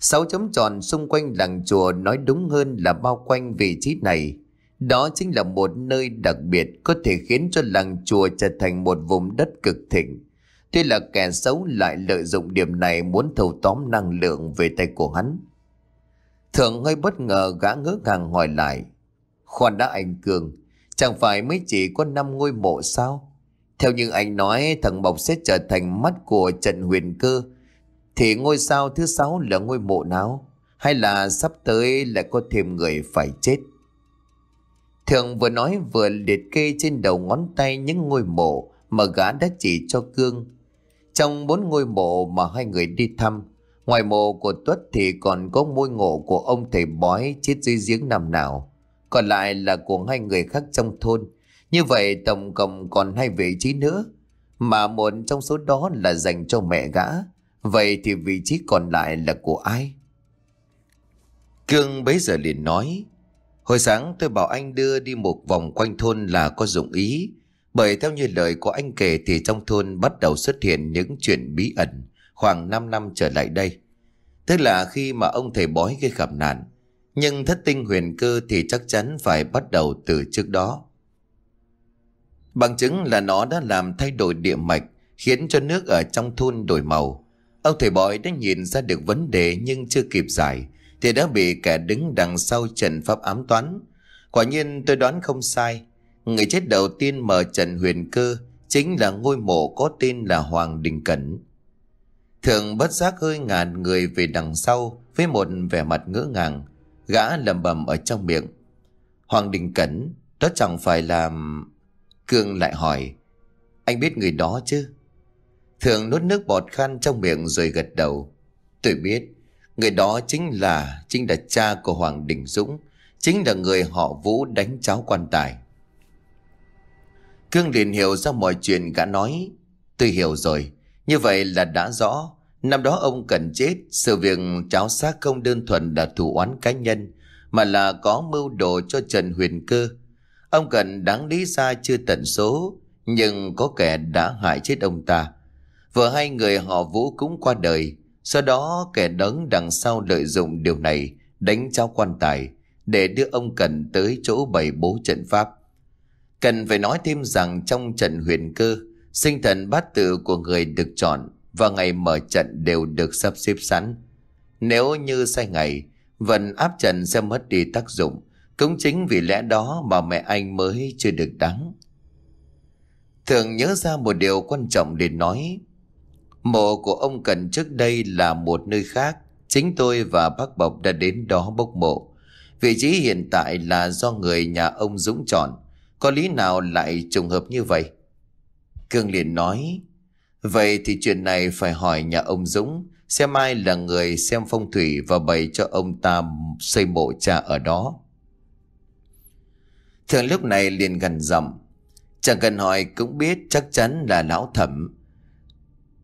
Sáu chấm tròn xung quanh làng chùa nói đúng hơn là bao quanh vị trí này. Đó chính là một nơi đặc biệt có thể khiến cho làng chùa trở thành một vùng đất cực thịnh. Thế là kẻ xấu lại lợi dụng điểm này muốn thâu tóm năng lượng về tay của hắn. Thượng hơi bất ngờ gã ngỡ ngàng hỏi lại. Khoan đã anh Cường, chẳng phải mới chỉ có năm ngôi mộ sao? Theo như anh nói, thằng Mộc sẽ trở thành mắt của trận Huyền Cơ. Thì ngôi sao thứ sáu là ngôi mộ nào? Hay là sắp tới lại có thêm người phải chết? Thường vừa nói vừa liệt kê trên đầu ngón tay những ngôi mộ mà gã đã chỉ cho Cương. Trong bốn ngôi mộ mà hai người đi thăm, ngoài mộ của Tuất thì còn có ngôi mộ của ông thầy bói chết dưới giếng năm nào. Còn lại là của hai người khác trong thôn như vậy tổng cộng còn hai vị trí nữa, mà một trong số đó là dành cho mẹ gã. Vậy thì vị trí còn lại là của ai? Cương bấy giờ liền nói, hồi sáng tôi bảo anh đưa đi một vòng quanh thôn là có dụng ý, bởi theo như lời của anh kể thì trong thôn bắt đầu xuất hiện những chuyện bí ẩn khoảng 5 năm trở lại đây. Tức là khi mà ông thầy bói gây gặp nạn, nhưng thất tinh huyền cơ thì chắc chắn phải bắt đầu từ trước đó. Bằng chứng là nó đã làm thay đổi địa mạch, khiến cho nước ở trong thôn đổi màu. Ông thầy bói đã nhìn ra được vấn đề nhưng chưa kịp giải, thì đã bị kẻ đứng đằng sau trần pháp ám toán. Quả nhiên tôi đoán không sai, người chết đầu tiên mở trần huyền cơ chính là ngôi mộ có tên là Hoàng Đình Cẩn. Thường bất giác hơi ngàn người về đằng sau với một vẻ mặt ngỡ ngàng, gã lầm bầm ở trong miệng. Hoàng Đình Cẩn, đó chẳng phải làm Cương lại hỏi Anh biết người đó chứ Thường nuốt nước bọt khan trong miệng rồi gật đầu Tôi biết Người đó chính là Chính là cha của Hoàng Đình Dũng Chính là người họ Vũ đánh cháu quan tài Cương liền hiểu ra mọi chuyện gã nói Tôi hiểu rồi Như vậy là đã rõ Năm đó ông cần chết Sự việc cháu xác không đơn thuần là thủ oán cá nhân Mà là có mưu đồ cho Trần Huyền Cơ Ông Cần đáng lý ra chưa tận số, nhưng có kẻ đã hại chết ông ta. Vừa hai người họ Vũ cũng qua đời, sau đó kẻ đấng đằng sau lợi dụng điều này đánh trao quan tài để đưa ông Cần tới chỗ bày bố trận pháp. Cần phải nói thêm rằng trong trận huyền cơ, sinh thần bát tự của người được chọn và ngày mở trận đều được sắp xếp sẵn. Nếu như sai ngày, vận áp trận sẽ mất đi tác dụng. Cũng chính vì lẽ đó mà mẹ anh mới chưa được đắng. Thường nhớ ra một điều quan trọng để nói. Mộ của ông Cần trước đây là một nơi khác. Chính tôi và bác Bọc đã đến đó bốc mộ. Vị trí hiện tại là do người nhà ông Dũng chọn. Có lý nào lại trùng hợp như vậy? Cương liền nói. Vậy thì chuyện này phải hỏi nhà ông Dũng. Xem ai là người xem phong thủy và bày cho ông ta xây mộ cha ở đó. Thường lúc này liền gần giọng Chẳng cần hỏi cũng biết chắc chắn là lão thẩm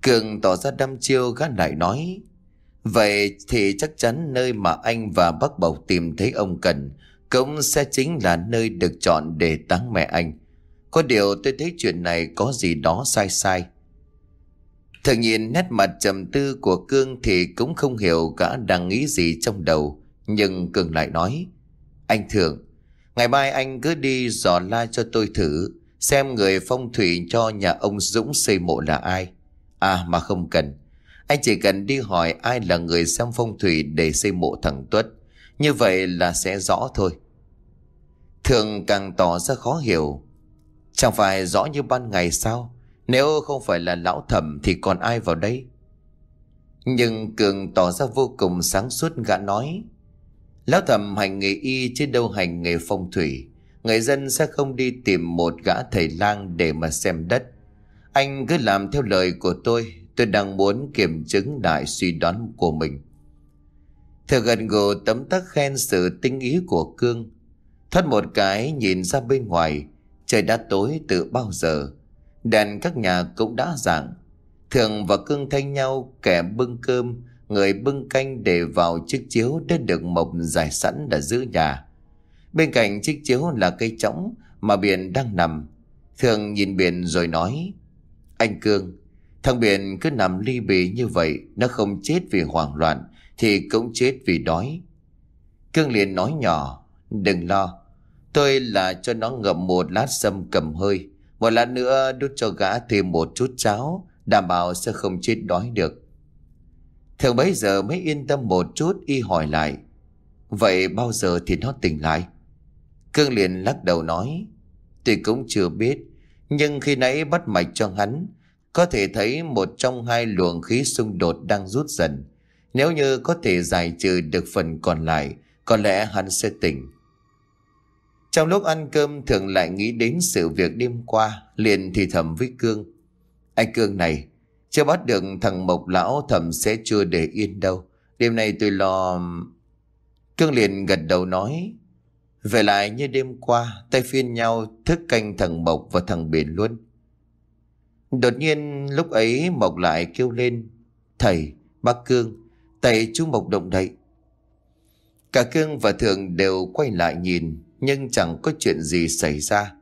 Cường tỏ ra đăm chiêu gắt lại nói Vậy thì chắc chắn nơi mà anh và bác bầu tìm thấy ông cần Cũng sẽ chính là nơi được chọn để táng mẹ anh Có điều tôi thấy chuyện này có gì đó sai sai Thường nhìn nét mặt trầm tư của Cương thì cũng không hiểu gã đang nghĩ gì trong đầu Nhưng Cương lại nói Anh Thường Ngày mai anh cứ đi dò la cho tôi thử Xem người phong thủy cho nhà ông Dũng xây mộ là ai À mà không cần Anh chỉ cần đi hỏi ai là người xem phong thủy để xây mộ thằng Tuất Như vậy là sẽ rõ thôi Thường càng tỏ ra khó hiểu Chẳng phải rõ như ban ngày sao Nếu không phải là lão thẩm thì còn ai vào đây Nhưng Cường tỏ ra vô cùng sáng suốt gã nói Lão thẩm hành nghề y chứ đâu hành nghề phong thủy. Người dân sẽ không đi tìm một gã thầy lang để mà xem đất. Anh cứ làm theo lời của tôi, tôi đang muốn kiểm chứng lại suy đoán của mình. Thưa gần gù tấm tắc khen sự tinh ý của Cương. Thoát một cái nhìn ra bên ngoài, trời đã tối từ bao giờ. Đèn các nhà cũng đã dạng. Thường và Cương thay nhau kẻ bưng cơm, người bưng canh để vào chiếc chiếu đã được mộc dài sẵn đã giữ nhà. Bên cạnh chiếc chiếu là cây trống mà Biển đang nằm. Thường nhìn Biển rồi nói, anh Cương, thằng Biển cứ nằm ly bì như vậy, nó không chết vì hoảng loạn thì cũng chết vì đói. Cương liền nói nhỏ, đừng lo, tôi là cho nó ngậm một lát sâm cầm hơi, một lát nữa đút cho gã thêm một chút cháo, đảm bảo sẽ không chết đói được thường bấy giờ mới yên tâm một chút y hỏi lại Vậy bao giờ thì nó tỉnh lại? Cương liền lắc đầu nói Tôi cũng chưa biết Nhưng khi nãy bắt mạch cho hắn Có thể thấy một trong hai luồng khí xung đột đang rút dần Nếu như có thể giải trừ được phần còn lại Có lẽ hắn sẽ tỉnh Trong lúc ăn cơm thường lại nghĩ đến sự việc đêm qua Liền thì thầm với Cương Anh Cương này chưa bắt được thằng Mộc lão thầm sẽ chưa để yên đâu. Đêm nay tôi lo... Cương liền gật đầu nói. Về lại như đêm qua, tay phiên nhau thức canh thằng Mộc và thằng Biển luôn. Đột nhiên lúc ấy Mộc lại kêu lên. Thầy, bác Cương, tay chú Mộc động đậy. Cả Cương và Thường đều quay lại nhìn, nhưng chẳng có chuyện gì xảy ra.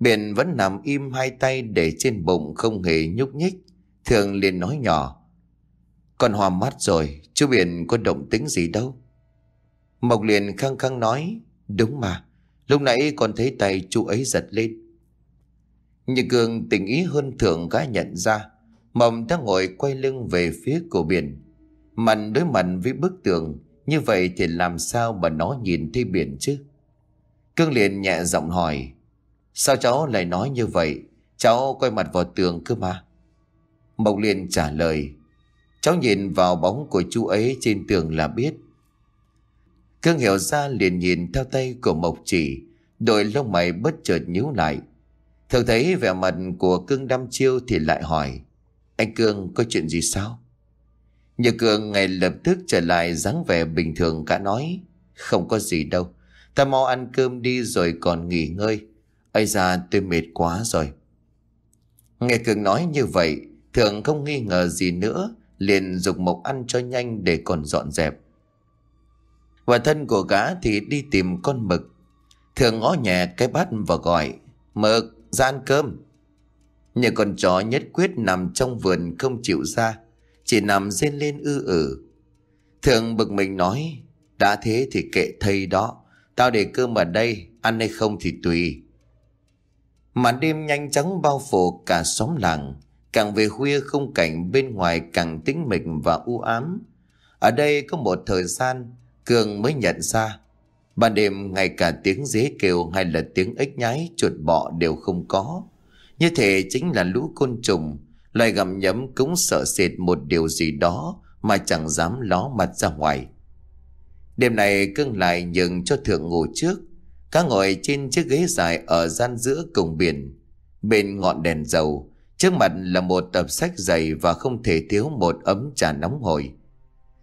Biển vẫn nằm im hai tay để trên bụng không hề nhúc nhích. Thường liền nói nhỏ Con hòa mắt rồi Chú Biển có động tính gì đâu Mộc liền khăng khăng nói Đúng mà Lúc nãy con thấy tay chú ấy giật lên nhật Cường tình ý hơn thường gã nhận ra Mộng đang ngồi quay lưng về phía cổ biển mạnh đối mặt với bức tường Như vậy thì làm sao mà nó nhìn thấy biển chứ Cương liền nhẹ giọng hỏi Sao cháu lại nói như vậy Cháu quay mặt vào tường cơ mà Mộc liền trả lời Cháu nhìn vào bóng của chú ấy trên tường là biết Cương hiểu ra liền nhìn theo tay của Mộc chỉ Đôi lông mày bất chợt nhíu lại Thường thấy vẻ mặt của Cương đăm chiêu thì lại hỏi Anh Cương có chuyện gì sao? Nhờ Cương ngay lập tức trở lại dáng vẻ bình thường cả nói Không có gì đâu Ta mau ăn cơm đi rồi còn nghỉ ngơi Ây ra tôi mệt quá rồi Nghe Cường nói như vậy Thượng không nghi ngờ gì nữa, liền dục mộc ăn cho nhanh để còn dọn dẹp. Và thân của gã thì đi tìm con mực. Thượng ngó nhẹ cái bát và gọi, mực, ra ăn cơm. Nhưng con chó nhất quyết nằm trong vườn không chịu ra, chỉ nằm rên lên ư ử. Thượng bực mình nói, đã thế thì kệ thầy đó, tao để cơm ở đây, ăn hay không thì tùy. Màn đêm nhanh chóng bao phủ cả xóm làng Càng về khuya không cảnh bên ngoài càng tĩnh mịch và u ám. Ở đây có một thời gian Cường mới nhận ra Ban đêm ngay cả tiếng dế kêu hay là tiếng ếch nhái chuột bọ đều không có. Như thế chính là lũ côn trùng, loài gặm nhấm cũng sợ sệt một điều gì đó mà chẳng dám ló mặt ra ngoài. Đêm này cưng lại nhường cho thượng ngủ trước, cá ngồi trên chiếc ghế dài ở gian giữa cổng biển. Bên ngọn đèn dầu, Trước mặt là một tập sách dày và không thể thiếu một ấm trà nóng hổi.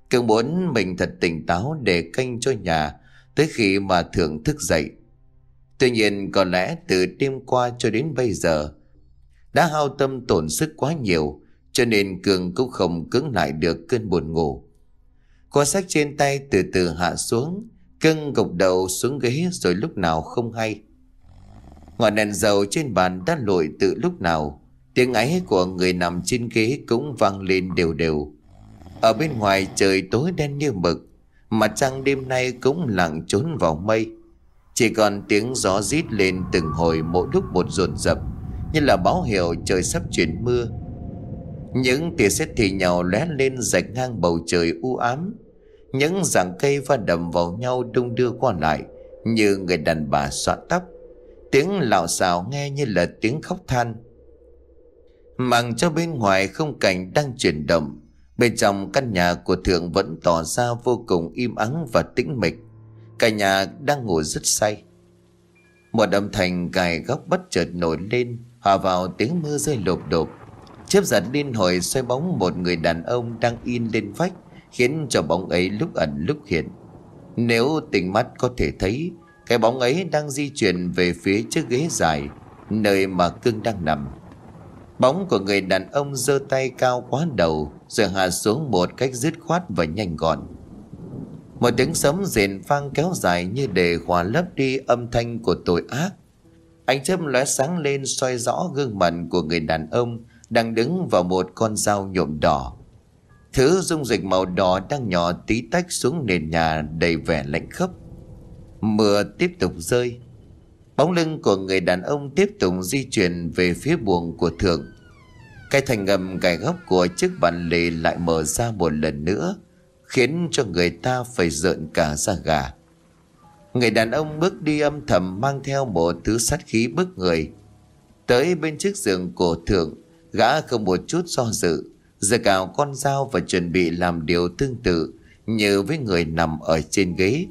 Cường muốn mình thật tỉnh táo để canh cho nhà tới khi mà thưởng thức dậy. Tuy nhiên có lẽ từ đêm qua cho đến bây giờ đã hao tâm tổn sức quá nhiều cho nên Cường cũng không cưỡng lại được cơn buồn ngủ. Có sách trên tay từ từ hạ xuống Cưng gục đầu xuống ghế rồi lúc nào không hay Ngọn đèn dầu trên bàn đã lội từ lúc nào Tiếng ấy của người nằm trên ghế cũng vang lên đều đều. Ở bên ngoài trời tối đen như mực, mặt trăng đêm nay cũng lặng trốn vào mây. Chỉ còn tiếng gió rít lên từng hồi mỗi lúc một dồn rập như là báo hiệu trời sắp chuyển mưa. Những tia sét thì nhào lóe lên rạch ngang bầu trời u ám. Những rặng cây va đầm vào nhau đung đưa qua lại như người đàn bà xõa tóc. Tiếng lạo xào nghe như là tiếng khóc than. Màng cho bên ngoài không cảnh đang chuyển động Bên trong căn nhà của thượng vẫn tỏ ra vô cùng im ắng và tĩnh mịch Cả nhà đang ngủ rất say Một âm thanh cài góc bất chợt nổi lên Hòa vào tiếng mưa rơi lộp đột Chớp giật liên hồi xoay bóng một người đàn ông đang in lên vách Khiến cho bóng ấy lúc ẩn lúc hiện Nếu tình mắt có thể thấy Cái bóng ấy đang di chuyển về phía chiếc ghế dài Nơi mà cương đang nằm Bóng của người đàn ông giơ tay cao quá đầu Rồi hạ xuống một cách dứt khoát và nhanh gọn Một tiếng sấm rền vang kéo dài như để hòa lấp đi âm thanh của tội ác Ánh chớp lóe sáng lên soi rõ gương mặt của người đàn ông Đang đứng vào một con dao nhộm đỏ Thứ dung dịch màu đỏ đang nhỏ tí tách xuống nền nhà đầy vẻ lạnh khốc Mưa tiếp tục rơi Bóng lưng của người đàn ông tiếp tục di chuyển về phía buồng của thượng. Cái thành ngầm gai góc của chiếc bàn lề lại mở ra một lần nữa, khiến cho người ta phải rợn cả da gà. Người đàn ông bước đi âm thầm mang theo một thứ sát khí bức người. Tới bên chiếc giường của thượng, gã không một chút do dự, giơ cào con dao và chuẩn bị làm điều tương tự như với người nằm ở trên ghế.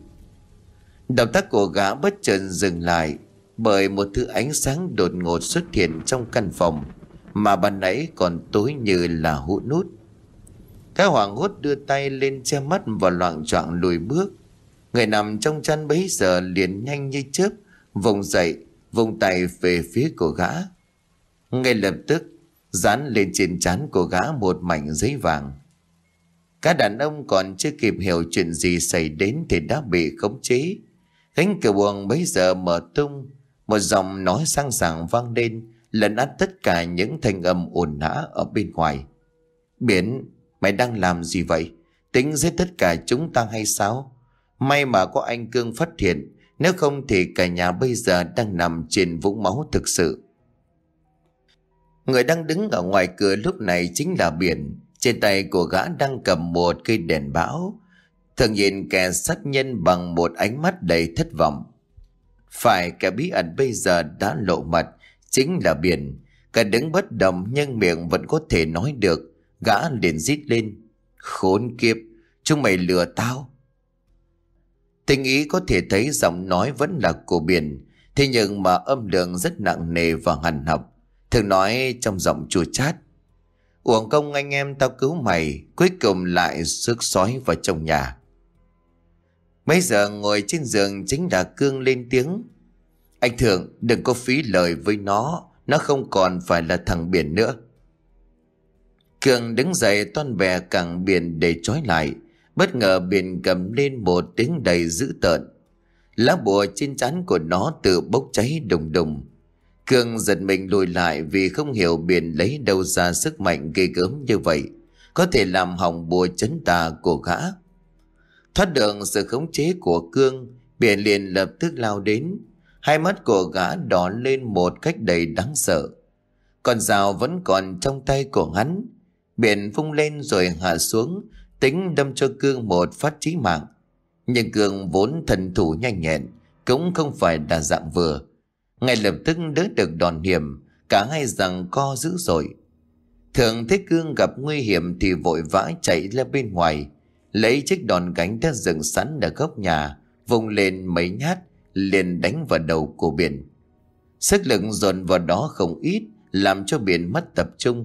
Động tác của gã bất chợt dừng lại bởi một thứ ánh sáng đột ngột xuất hiện trong căn phòng mà ban nãy còn tối như là hũ nút. Cái hoàng hốt đưa tay lên che mắt và loạn choạng lùi bước. Người nằm trong chăn bấy giờ liền nhanh như chớp, vùng dậy, vùng tay về phía của gã. Ngay lập tức, dán lên trên chán của gã một mảnh giấy vàng. Các đàn ông còn chưa kịp hiểu chuyện gì xảy đến thì đã bị khống chế. Cánh cửa buồng bấy giờ mở tung, một giọng nói sang sảng vang lên lấn át tất cả những thanh âm ồn nã ở bên ngoài. Biển, mày đang làm gì vậy? Tính giết tất cả chúng ta hay sao? May mà có anh Cương phát hiện, nếu không thì cả nhà bây giờ đang nằm trên vũng máu thực sự. Người đang đứng ở ngoài cửa lúc này chính là Biển, trên tay của gã đang cầm một cây đèn bão. Thường nhìn kẻ sát nhân bằng một ánh mắt đầy thất vọng. Phải cả bí ẩn bây giờ đã lộ mặt, chính là biển. Cả đứng bất động nhưng miệng vẫn có thể nói được, gã liền rít lên. Khốn kiếp, chúng mày lừa tao. Tình ý có thể thấy giọng nói vẫn là của biển, thế nhưng mà âm lượng rất nặng nề và hằn học. Thường nói trong giọng chua chát. Uổng công anh em tao cứu mày, cuối cùng lại sức sói vào trong nhà. Mấy giờ ngồi trên giường chính là Cương lên tiếng. Anh Thượng đừng có phí lời với nó, nó không còn phải là thằng biển nữa. Cường đứng dậy toan bè cẳng biển để trói lại. Bất ngờ biển cầm lên một tiếng đầy dữ tợn. Lá bùa trên chắn của nó tự bốc cháy đùng đùng. Cường giật mình lùi lại vì không hiểu biển lấy đâu ra sức mạnh ghê gớm như vậy. Có thể làm hỏng bùa chấn tà của gã. Thoát được sự khống chế của cương, biển liền lập tức lao đến. Hai mắt của gã đỏ lên một cách đầy đáng sợ. còn rào vẫn còn trong tay của hắn. Biển vung lên rồi hạ xuống, tính đâm cho cương một phát chí mạng. Nhưng cương vốn thần thủ nhanh nhẹn, cũng không phải là dạng vừa. Ngay lập tức đỡ được đòn hiểm, cả hai rằng co dữ dội. Thường thấy Cương gặp nguy hiểm thì vội vã chạy ra bên ngoài, lấy chiếc đòn gánh đã dựng sẵn ở góc nhà, vung lên mấy nhát, liền đánh vào đầu của biển. Sức lực dồn vào đó không ít, làm cho biển mất tập trung.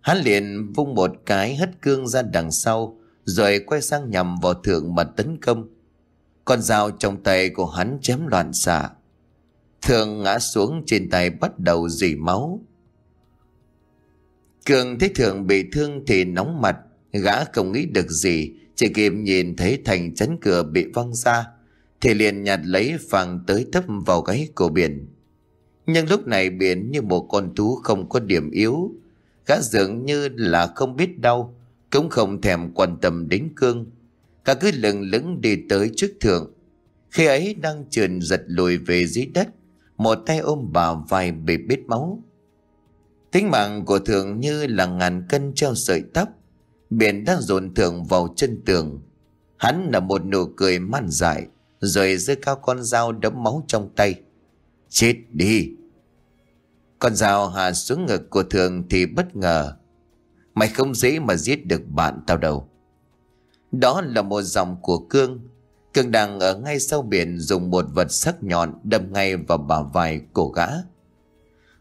Hắn liền vung một cái hất cương ra đằng sau, rồi quay sang nhằm vào thượng mà tấn công. Con dao trong tay của hắn chém loạn xạ. Thượng ngã xuống trên tay bắt đầu dỉ máu. Cường thấy thượng bị thương thì nóng mặt, Gã không nghĩ được gì Chỉ kịp nhìn thấy thành chắn cửa bị văng ra Thì liền nhặt lấy phàng tới thấp vào gáy của biển Nhưng lúc này biển như một con thú không có điểm yếu Gã dường như là không biết đau Cũng không thèm quan tâm đến cương Cả cứ lừng lững đi tới trước thượng Khi ấy đang trườn giật lùi về dưới đất Một tay ôm bà vai bị bít máu Tính mạng của thượng như là ngàn cân treo sợi tóc biển đang dồn thường vào chân tường. Hắn là một nụ cười man dại, rồi giơ cao con dao đấm máu trong tay. Chết đi! Con dao hạ xuống ngực của thường thì bất ngờ. Mày không dễ mà giết được bạn tao đâu. Đó là một dòng của Cương. Cương đang ở ngay sau biển dùng một vật sắc nhọn đâm ngay vào bả vai cổ gã.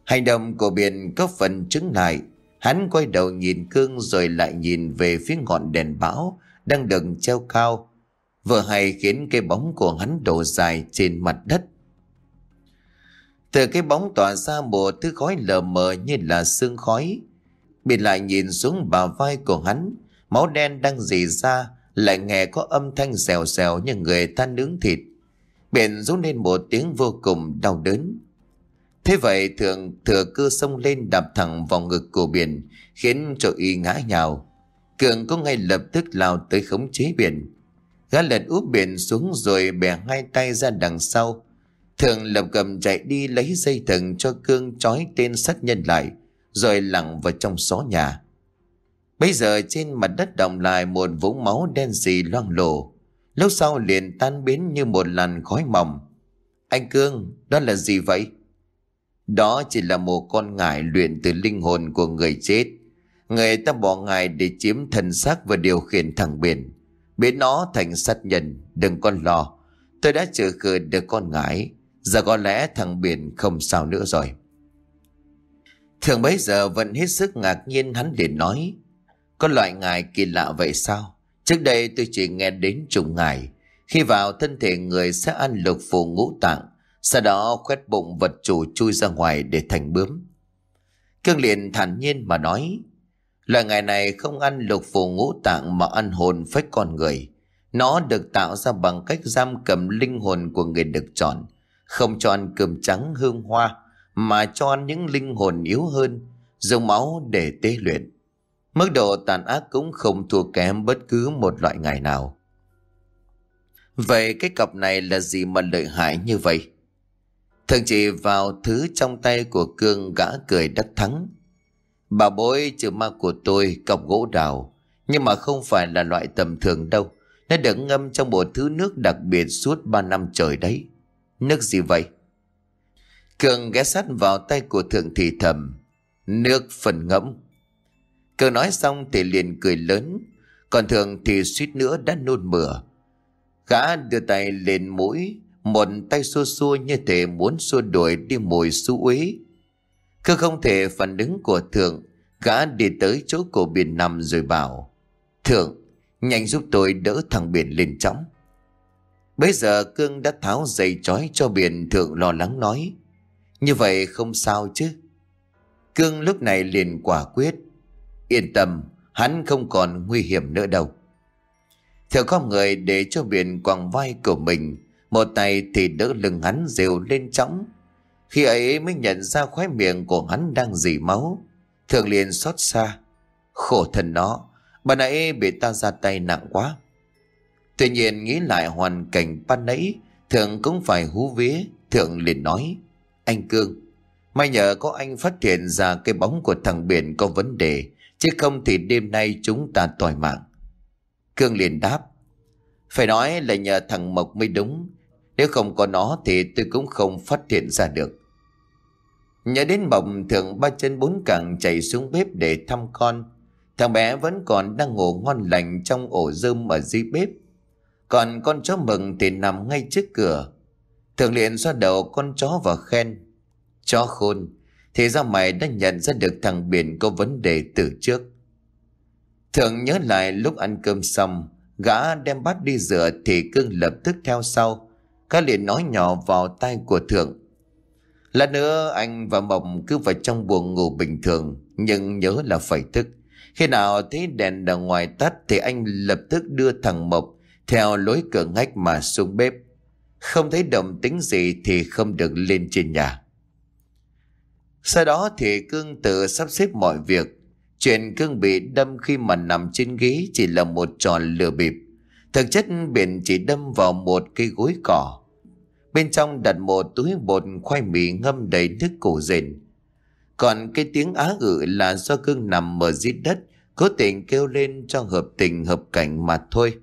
Hành động của biển có phần chứng lại Hắn quay đầu nhìn cương rồi lại nhìn về phía ngọn đèn bão đang đừng treo cao. Vừa hay khiến cái bóng của hắn đổ dài trên mặt đất. Từ cái bóng tỏa ra một thứ khói lờ mờ như là sương khói. Biệt lại nhìn xuống bả vai của hắn, máu đen đang dì ra, lại nghe có âm thanh xèo xèo như người than nướng thịt. Biển rú lên một tiếng vô cùng đau đớn. Thế vậy thường thừa cơ sông lên đạp thẳng vào ngực của biển, khiến cho y ngã nhào. Cường có ngay lập tức lao tới khống chế biển. Gã lật úp biển xuống rồi bẻ hai tay ra đằng sau. Thường lập cầm chạy đi lấy dây thừng cho cương trói tên sát nhân lại, rồi lặng vào trong xó nhà. Bây giờ trên mặt đất đồng lại một vũng máu đen sì loang lổ. Lúc sau liền tan biến như một làn khói mỏng. Anh Cương, đó là gì vậy? Đó chỉ là một con ngải luyện từ linh hồn của người chết. Người ta bỏ ngài để chiếm thần xác và điều khiển thẳng biển. Biến nó thành sát nhân, đừng con lo. Tôi đã trừ khử được con ngải. Giờ có lẽ thằng biển không sao nữa rồi. Thường bấy giờ vẫn hết sức ngạc nhiên hắn liền nói. Có loại ngài kỳ lạ vậy sao? Trước đây tôi chỉ nghe đến trùng ngài. Khi vào thân thể người sẽ ăn lục phù ngũ tạng sau đó khoét bụng vật chủ chui ra ngoài để thành bướm. Cương liền thản nhiên mà nói, loài ngài này không ăn lục phủ ngũ tạng mà ăn hồn phách con người. Nó được tạo ra bằng cách giam cầm linh hồn của người được chọn, không cho ăn cơm trắng hương hoa, mà cho ăn những linh hồn yếu hơn, dùng máu để tế luyện. Mức độ tàn ác cũng không thua kém bất cứ một loại ngài nào. Vậy cái cặp này là gì mà lợi hại như vậy? Thường chỉ vào thứ trong tay của Cương gã cười đắc thắng. Bà bối trừ ma của tôi cọc gỗ đào, nhưng mà không phải là loại tầm thường đâu. Nó được ngâm trong một thứ nước đặc biệt suốt 3 năm trời đấy. Nước gì vậy? Cường ghé sát vào tay của thượng thị thầm. Nước phần ngẫm. Cường nói xong thì liền cười lớn. Còn thường thì suýt nữa đã nôn mửa. Gã đưa tay lên mũi một tay xua xua như thể muốn xua đuổi đi mùi xú uế. Cứ không thể phản ứng của thượng, gã đi tới chỗ cổ biển nằm rồi bảo, Thượng, nhanh giúp tôi đỡ thằng biển lên chóng. Bây giờ cương đã tháo giày trói cho biển thượng lo lắng nói, như vậy không sao chứ. Cương lúc này liền quả quyết, yên tâm, hắn không còn nguy hiểm nữa đâu. Thượng có người để cho biển quàng vai của mình, một tay thì đỡ lưng hắn rều lên chóng Khi ấy mới nhận ra khóe miệng của hắn đang dì máu Thường liền xót xa Khổ thân nó Bà nãy bị ta ra tay nặng quá Tuy nhiên nghĩ lại hoàn cảnh ban nãy Thượng cũng phải hú vía Thượng liền nói Anh Cương May nhờ có anh phát hiện ra cái bóng của thằng biển có vấn đề Chứ không thì đêm nay chúng ta tỏi mạng Cương liền đáp Phải nói là nhờ thằng Mộc mới đúng nếu không có nó thì tôi cũng không phát hiện ra được. Nhớ đến bồng thường ba chân bốn cẳng chạy xuống bếp để thăm con. Thằng bé vẫn còn đang ngủ ngon lành trong ổ rơm ở dưới bếp. Còn con chó mừng thì nằm ngay trước cửa. Thường liền xoa đầu con chó và khen. Chó khôn, thì ra mày đã nhận ra được thằng biển có vấn đề từ trước. Thường nhớ lại lúc ăn cơm xong, gã đem bát đi rửa thì cưng lập tức theo sau. Cá liền nói nhỏ vào tai của Thượng. Lát nữa anh và Mộng cứ vào trong buồng ngủ bình thường, nhưng nhớ là phải thức. Khi nào thấy đèn đằng ngoài tắt thì anh lập tức đưa thằng Mộc theo lối cửa ngách mà xuống bếp. Không thấy động tính gì thì không được lên trên nhà. Sau đó thì Cương tự sắp xếp mọi việc. Chuyện Cương bị đâm khi mà nằm trên ghế chỉ là một trò lừa bịp. Thực chất biển chỉ đâm vào một cây gối cỏ. Bên trong đặt một túi bột khoai mì ngâm đầy nước củ rền. Còn cái tiếng á ngữ là do cương nằm ở dưới đất, cố tình kêu lên cho hợp tình hợp cảnh mà thôi.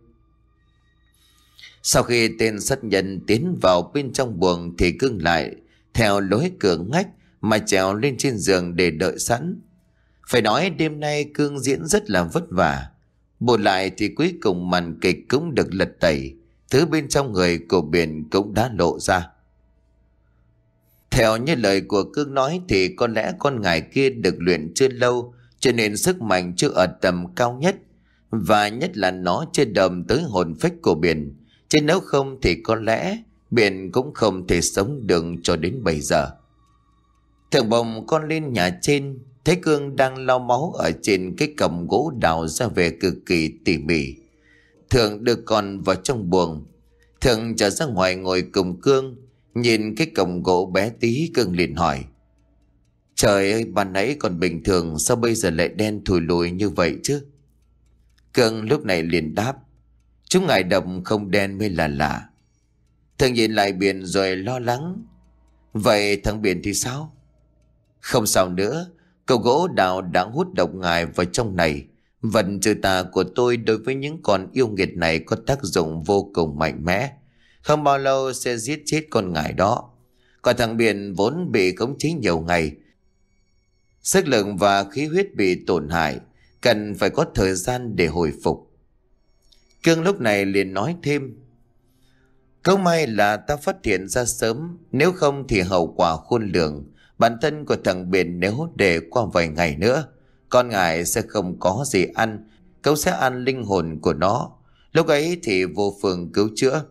Sau khi tên sát nhân tiến vào bên trong buồng thì cương lại, theo lối cửa ngách mà trèo lên trên giường để đợi sẵn. Phải nói đêm nay cương diễn rất là vất vả. Bù lại thì cuối cùng màn kịch cũng được lật tẩy. Thứ bên trong người của biển cũng đã lộ ra. Theo như lời của cương nói thì có lẽ con ngài kia được luyện chưa lâu cho nên sức mạnh chưa ở tầm cao nhất và nhất là nó chưa đầm tới hồn phách của biển chứ nếu không thì có lẽ biển cũng không thể sống được cho đến bây giờ. Thượng bồng con lên nhà trên thấy cương đang lau máu ở trên cái cầm gỗ đào ra về cực kỳ tỉ mỉ Thượng đưa con vào trong buồng Thượng trở ra ngoài ngồi cùng Cương Nhìn cái cổng gỗ bé tí Cương liền hỏi Trời ơi ban nãy còn bình thường Sao bây giờ lại đen thùi lùi như vậy chứ Cương lúc này liền đáp Chúng ngài đậm không đen mới là lạ Thượng nhìn lại biển rồi lo lắng Vậy thằng biển thì sao Không sao nữa Cầu gỗ đào đã hút độc ngài vào trong này Vận trừ tà của tôi đối với những con yêu nghiệt này có tác dụng vô cùng mạnh mẽ. Không bao lâu sẽ giết chết con ngải đó. Còn thằng biển vốn bị khống chế nhiều ngày. Sức lực và khí huyết bị tổn hại, cần phải có thời gian để hồi phục. Cương lúc này liền nói thêm. Công may là ta phát hiện ra sớm, nếu không thì hậu quả khôn lường. Bản thân của thằng biển nếu để qua vài ngày nữa con ngài sẽ không có gì ăn Cậu sẽ ăn linh hồn của nó Lúc ấy thì vô phương cứu chữa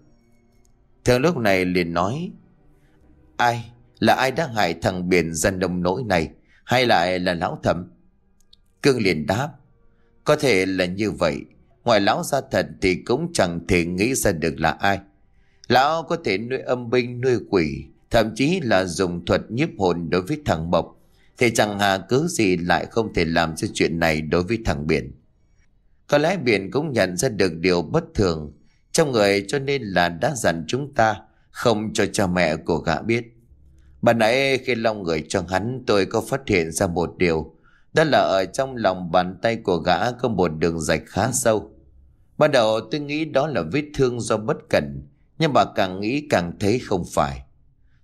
Thường lúc này liền nói Ai Là ai đã hại thằng biển dân đông nỗi này Hay lại là lão thẩm Cương liền đáp Có thể là như vậy Ngoài lão ra thật thì cũng chẳng thể nghĩ ra được là ai Lão có thể nuôi âm binh nuôi quỷ Thậm chí là dùng thuật nhiếp hồn đối với thằng mộc. Thì chẳng hà cứ gì lại không thể làm cho chuyện này đối với thằng Biển Có lẽ Biển cũng nhận ra được điều bất thường Trong người cho nên là đã dặn chúng ta Không cho cha mẹ của gã biết Bà nãy khi long người cho hắn tôi có phát hiện ra một điều Đó là ở trong lòng bàn tay của gã có một đường rạch khá sâu Ban đầu tôi nghĩ đó là vết thương do bất cẩn Nhưng bà càng nghĩ càng thấy không phải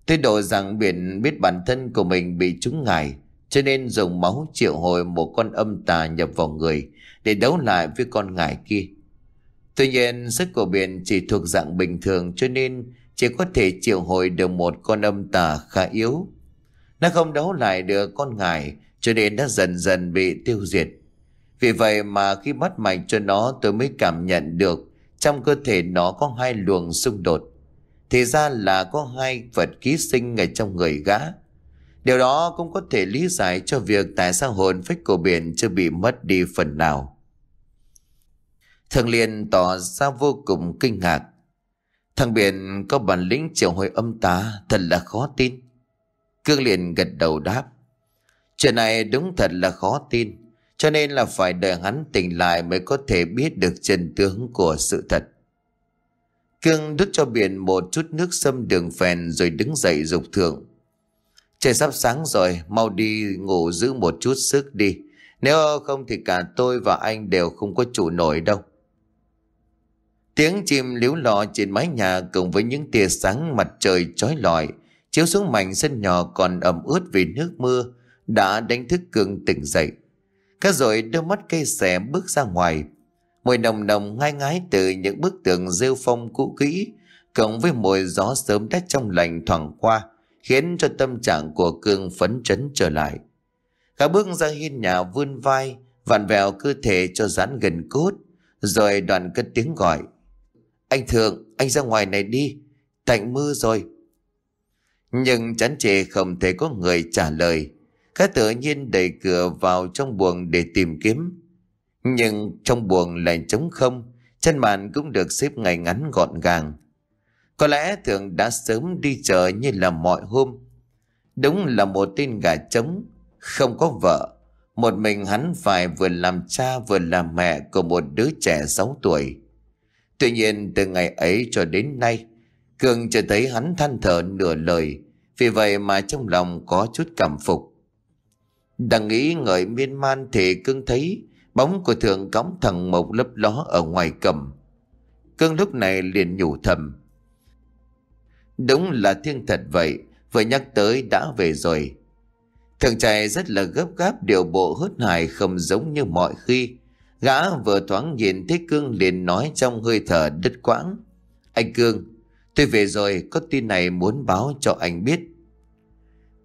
Tôi đổ rằng biển biết bản thân của mình bị trúng ngài cho nên dùng máu triệu hồi một con âm tà nhập vào người để đấu lại với con ngải kia. Tuy nhiên sức của biển chỉ thuộc dạng bình thường cho nên chỉ có thể triệu hồi được một con âm tà khá yếu. Nó không đấu lại được con ngải cho nên đã dần dần bị tiêu diệt. Vì vậy mà khi bắt mạch cho nó tôi mới cảm nhận được trong cơ thể nó có hai luồng xung đột. Thì ra là có hai vật ký sinh ở trong người gã. Điều đó cũng có thể lý giải cho việc tại sao hồn phách của biển chưa bị mất đi phần nào. Thường liền tỏ ra vô cùng kinh ngạc. Thằng biển có bản lĩnh triệu hồi âm tá thật là khó tin. Cương liền gật đầu đáp. Chuyện này đúng thật là khó tin. Cho nên là phải đợi hắn tỉnh lại mới có thể biết được chân tướng của sự thật. Cương đút cho biển một chút nước sâm đường phèn rồi đứng dậy dục thượng. Trời sắp sáng rồi, mau đi ngủ giữ một chút sức đi. Nếu không thì cả tôi và anh đều không có chủ nổi đâu. Tiếng chim líu lò trên mái nhà cùng với những tia sáng mặt trời trói lọi chiếu xuống mảnh sân nhỏ còn ẩm ướt vì nước mưa đã đánh thức cường tỉnh dậy. Các rồi đưa mắt cây xẻ bước ra ngoài. Mùi nồng nồng ngai ngái từ những bức tường rêu phong cũ kỹ cộng với mùi gió sớm đã trong lành thoảng qua khiến cho tâm trạng của Cương phấn chấn trở lại. Gã bước ra hiên nhà vươn vai, vặn vẹo cơ thể cho dán gần cốt, rồi đoàn cất tiếng gọi. Anh Thượng, anh ra ngoài này đi, tạnh mưa rồi. Nhưng chán chề không thể có người trả lời. Gã tự nhiên đẩy cửa vào trong buồng để tìm kiếm. Nhưng trong buồng lại trống không, chân màn cũng được xếp ngay ngắn gọn gàng. Có lẽ Thượng đã sớm đi chợ như là mọi hôm. Đúng là một tên gà trống, không có vợ. Một mình hắn phải vừa làm cha vừa làm mẹ của một đứa trẻ 6 tuổi. Tuy nhiên từ ngày ấy cho đến nay, Cường chỉ thấy hắn than thở nửa lời, vì vậy mà trong lòng có chút cảm phục. Đang nghĩ ngợi miên man thì Cương thấy bóng của Thượng cõng thằng Mộc lấp ló ở ngoài cầm. Cương lúc này liền nhủ thầm. Đúng là thiêng thật vậy, vừa nhắc tới đã về rồi. Thằng trai rất là gấp gáp điều bộ hớt hải không giống như mọi khi. Gã vừa thoáng nhìn thấy Cương liền nói trong hơi thở đứt quãng. Anh Cương, tôi về rồi, có tin này muốn báo cho anh biết.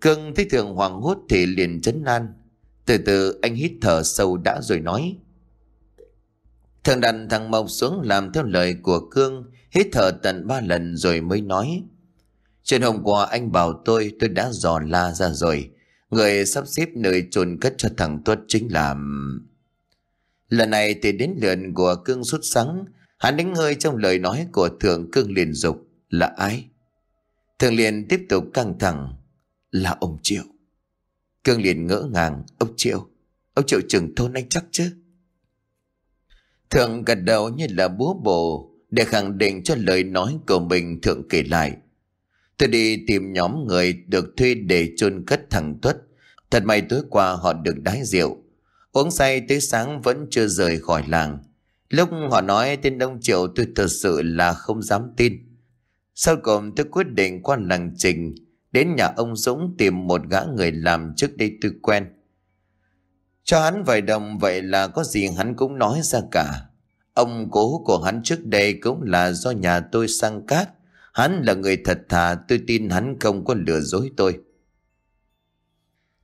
Cương thấy thường hoàng hốt thì liền chấn nan. Từ từ anh hít thở sâu đã rồi nói. Thằng đàn thằng Mộc xuống làm theo lời của Cương, hít thở tận ba lần rồi mới nói. Chuyện hôm qua anh bảo tôi tôi đã dò la ra rồi. Người sắp xếp nơi chôn cất cho thằng Tuất chính là... Lần này thì đến lượt của Cương xuất sáng Hắn đánh hơi trong lời nói của Thượng Cương liền dục là ai? Thượng liền tiếp tục căng thẳng là ông Triệu. Cương liền ngỡ ngàng ông Triệu. Ông Triệu trưởng thôn anh chắc chứ? Thượng gật đầu như là búa bổ để khẳng định cho lời nói của mình Thượng kể lại Tôi đi tìm nhóm người được thuê để chôn cất thằng Tuất. Thật may tối qua họ được đái rượu. Uống say tới sáng vẫn chưa rời khỏi làng. Lúc họ nói tên Đông Triệu tôi thật sự là không dám tin. Sau cùng tôi quyết định qua làng trình đến nhà ông Dũng tìm một gã người làm trước đây tôi quen. Cho hắn vài đồng vậy là có gì hắn cũng nói ra cả. Ông cố của hắn trước đây cũng là do nhà tôi sang cát. Hắn là người thật thà tôi tin hắn không có lừa dối tôi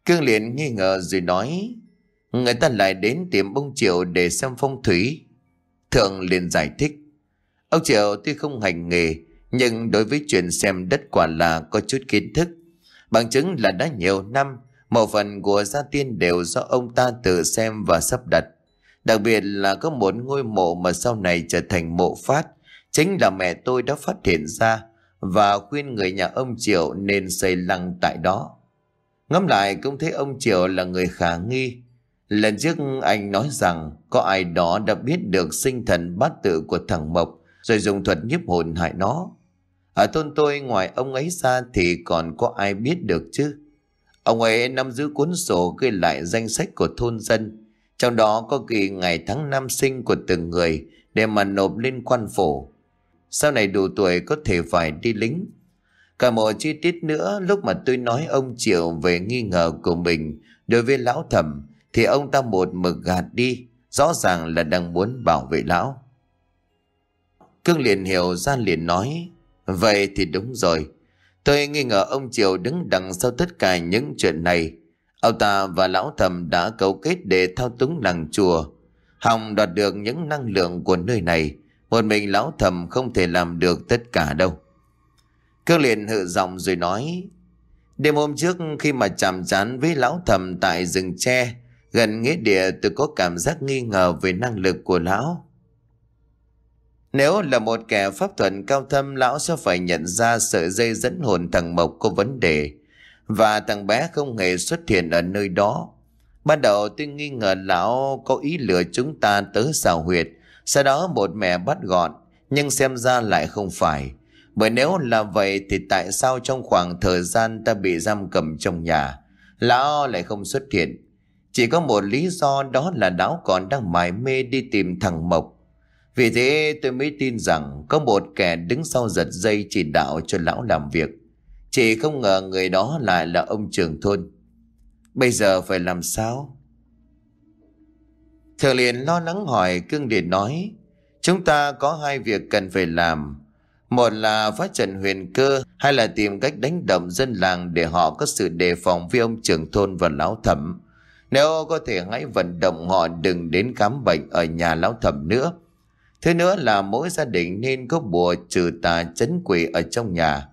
Cương liền nghi ngờ rồi nói Người ta lại đến tìm ông Triệu để xem phong thủy Thượng liền giải thích Ông Triệu tuy không hành nghề Nhưng đối với chuyện xem đất quả là có chút kiến thức Bằng chứng là đã nhiều năm Một phần của gia tiên đều do ông ta tự xem và sắp đặt Đặc biệt là có một ngôi mộ mà sau này trở thành mộ phát Chính là mẹ tôi đã phát hiện ra và khuyên người nhà ông Triệu nên xây lăng tại đó. Ngắm lại cũng thấy ông Triệu là người khả nghi. Lần trước anh nói rằng có ai đó đã biết được sinh thần bát tự của thằng Mộc rồi dùng thuật nhiếp hồn hại nó. Ở thôn tôi ngoài ông ấy ra thì còn có ai biết được chứ? Ông ấy nắm giữ cuốn sổ ghi lại danh sách của thôn dân, trong đó có kỳ ngày tháng năm sinh của từng người để mà nộp lên quan phổ. Sau này đủ tuổi có thể phải đi lính Cả một chi tiết nữa lúc mà tôi nói ông Triệu về nghi ngờ của mình đối với lão thẩm thì ông ta một mực gạt đi, rõ ràng là đang muốn bảo vệ lão. Cương liền hiểu ra liền nói, vậy thì đúng rồi. Tôi nghi ngờ ông Triều đứng đằng sau tất cả những chuyện này. Ông ta và lão thầm đã cấu kết để thao túng làng chùa, hòng đoạt được những năng lượng của nơi này một mình lão thầm không thể làm được tất cả đâu Cương liền hự giọng rồi nói Đêm hôm trước khi mà chạm chán với lão thầm tại rừng tre Gần nghĩa địa tôi có cảm giác nghi ngờ về năng lực của lão Nếu là một kẻ pháp thuận cao thâm Lão sẽ phải nhận ra sợi dây dẫn hồn thằng Mộc có vấn đề Và thằng bé không hề xuất hiện ở nơi đó Ban đầu tôi nghi ngờ lão có ý lừa chúng ta tới xào huyệt sau đó một mẹ bắt gọn Nhưng xem ra lại không phải Bởi nếu là vậy thì tại sao trong khoảng thời gian ta bị giam cầm trong nhà Lão lại không xuất hiện Chỉ có một lý do đó là lão còn đang mải mê đi tìm thằng Mộc Vì thế tôi mới tin rằng có một kẻ đứng sau giật dây chỉ đạo cho lão làm việc Chỉ không ngờ người đó lại là ông trưởng thôn Bây giờ phải làm sao? Thợ liền lo lắng hỏi cương điền nói Chúng ta có hai việc cần phải làm Một là phát trận huyền cơ Hay là tìm cách đánh động dân làng Để họ có sự đề phòng với ông trưởng thôn và lão thẩm Nếu có thể hãy vận động họ đừng đến khám bệnh ở nhà lão thẩm nữa Thứ nữa là mỗi gia đình nên có bùa trừ tà chấn quỷ ở trong nhà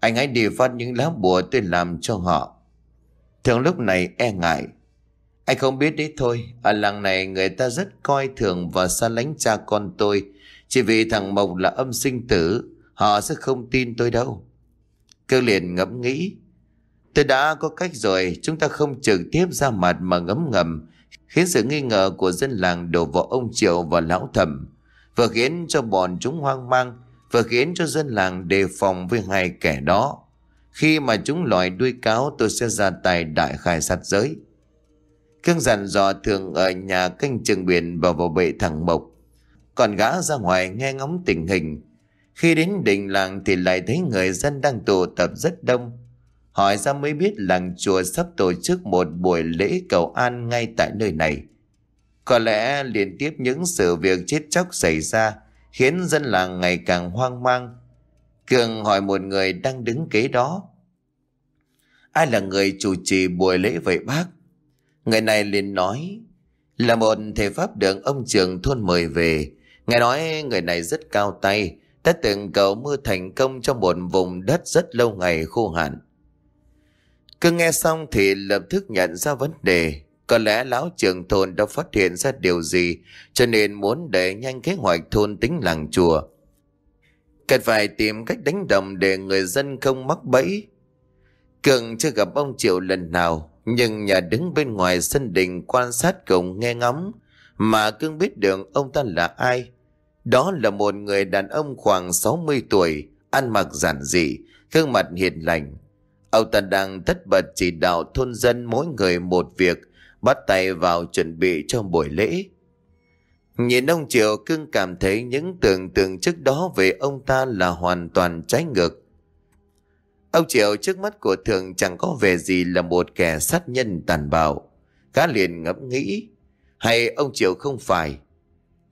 Anh hãy đi phát những lá bùa tôi làm cho họ Thường lúc này e ngại anh không biết đấy thôi, ở làng này người ta rất coi thường và xa lánh cha con tôi. Chỉ vì thằng Mộc là âm sinh tử, họ sẽ không tin tôi đâu. Cơ liền ngẫm nghĩ, tôi đã có cách rồi, chúng ta không trực tiếp ra mặt mà ngấm ngầm, khiến sự nghi ngờ của dân làng đổ vào ông Triệu và lão thẩm, vừa khiến cho bọn chúng hoang mang, vừa khiến cho dân làng đề phòng với hai kẻ đó. Khi mà chúng lòi đuôi cáo tôi sẽ ra tài đại khai sát giới. Cương dặn dò thường ở nhà canh trường biển và vào bệ thẳng mộc. Còn gã ra ngoài nghe ngóng tình hình. Khi đến đình làng thì lại thấy người dân đang tụ tập rất đông. Hỏi ra mới biết làng chùa sắp tổ chức một buổi lễ cầu an ngay tại nơi này. Có lẽ liên tiếp những sự việc chết chóc xảy ra khiến dân làng ngày càng hoang mang. Cường hỏi một người đang đứng kế đó. Ai là người chủ trì buổi lễ vậy bác? Người này liền nói Là một thầy pháp được ông trường thôn mời về Nghe nói người này rất cao tay Đã từng cầu mưa thành công trong một vùng đất rất lâu ngày khô hạn Cứ nghe xong thì lập tức nhận ra vấn đề Có lẽ lão trường thôn đã phát hiện ra điều gì Cho nên muốn để nhanh kế hoạch thôn tính làng chùa Cần phải tìm cách đánh đồng để người dân không mắc bẫy Cường chưa gặp ông Triệu lần nào nhưng nhà đứng bên ngoài sân đình quan sát cùng nghe ngóng mà cương biết được ông ta là ai. Đó là một người đàn ông khoảng 60 tuổi, ăn mặc giản dị, gương mặt hiền lành. Ông ta đang tất bật chỉ đạo thôn dân mỗi người một việc, bắt tay vào chuẩn bị cho buổi lễ. Nhìn ông triều cưng cảm thấy những tưởng tượng trước đó về ông ta là hoàn toàn trái ngược. Ông Triệu trước mắt của thượng chẳng có vẻ gì là một kẻ sát nhân tàn bạo. Cá liền ngẫm nghĩ, hay ông Triệu không phải.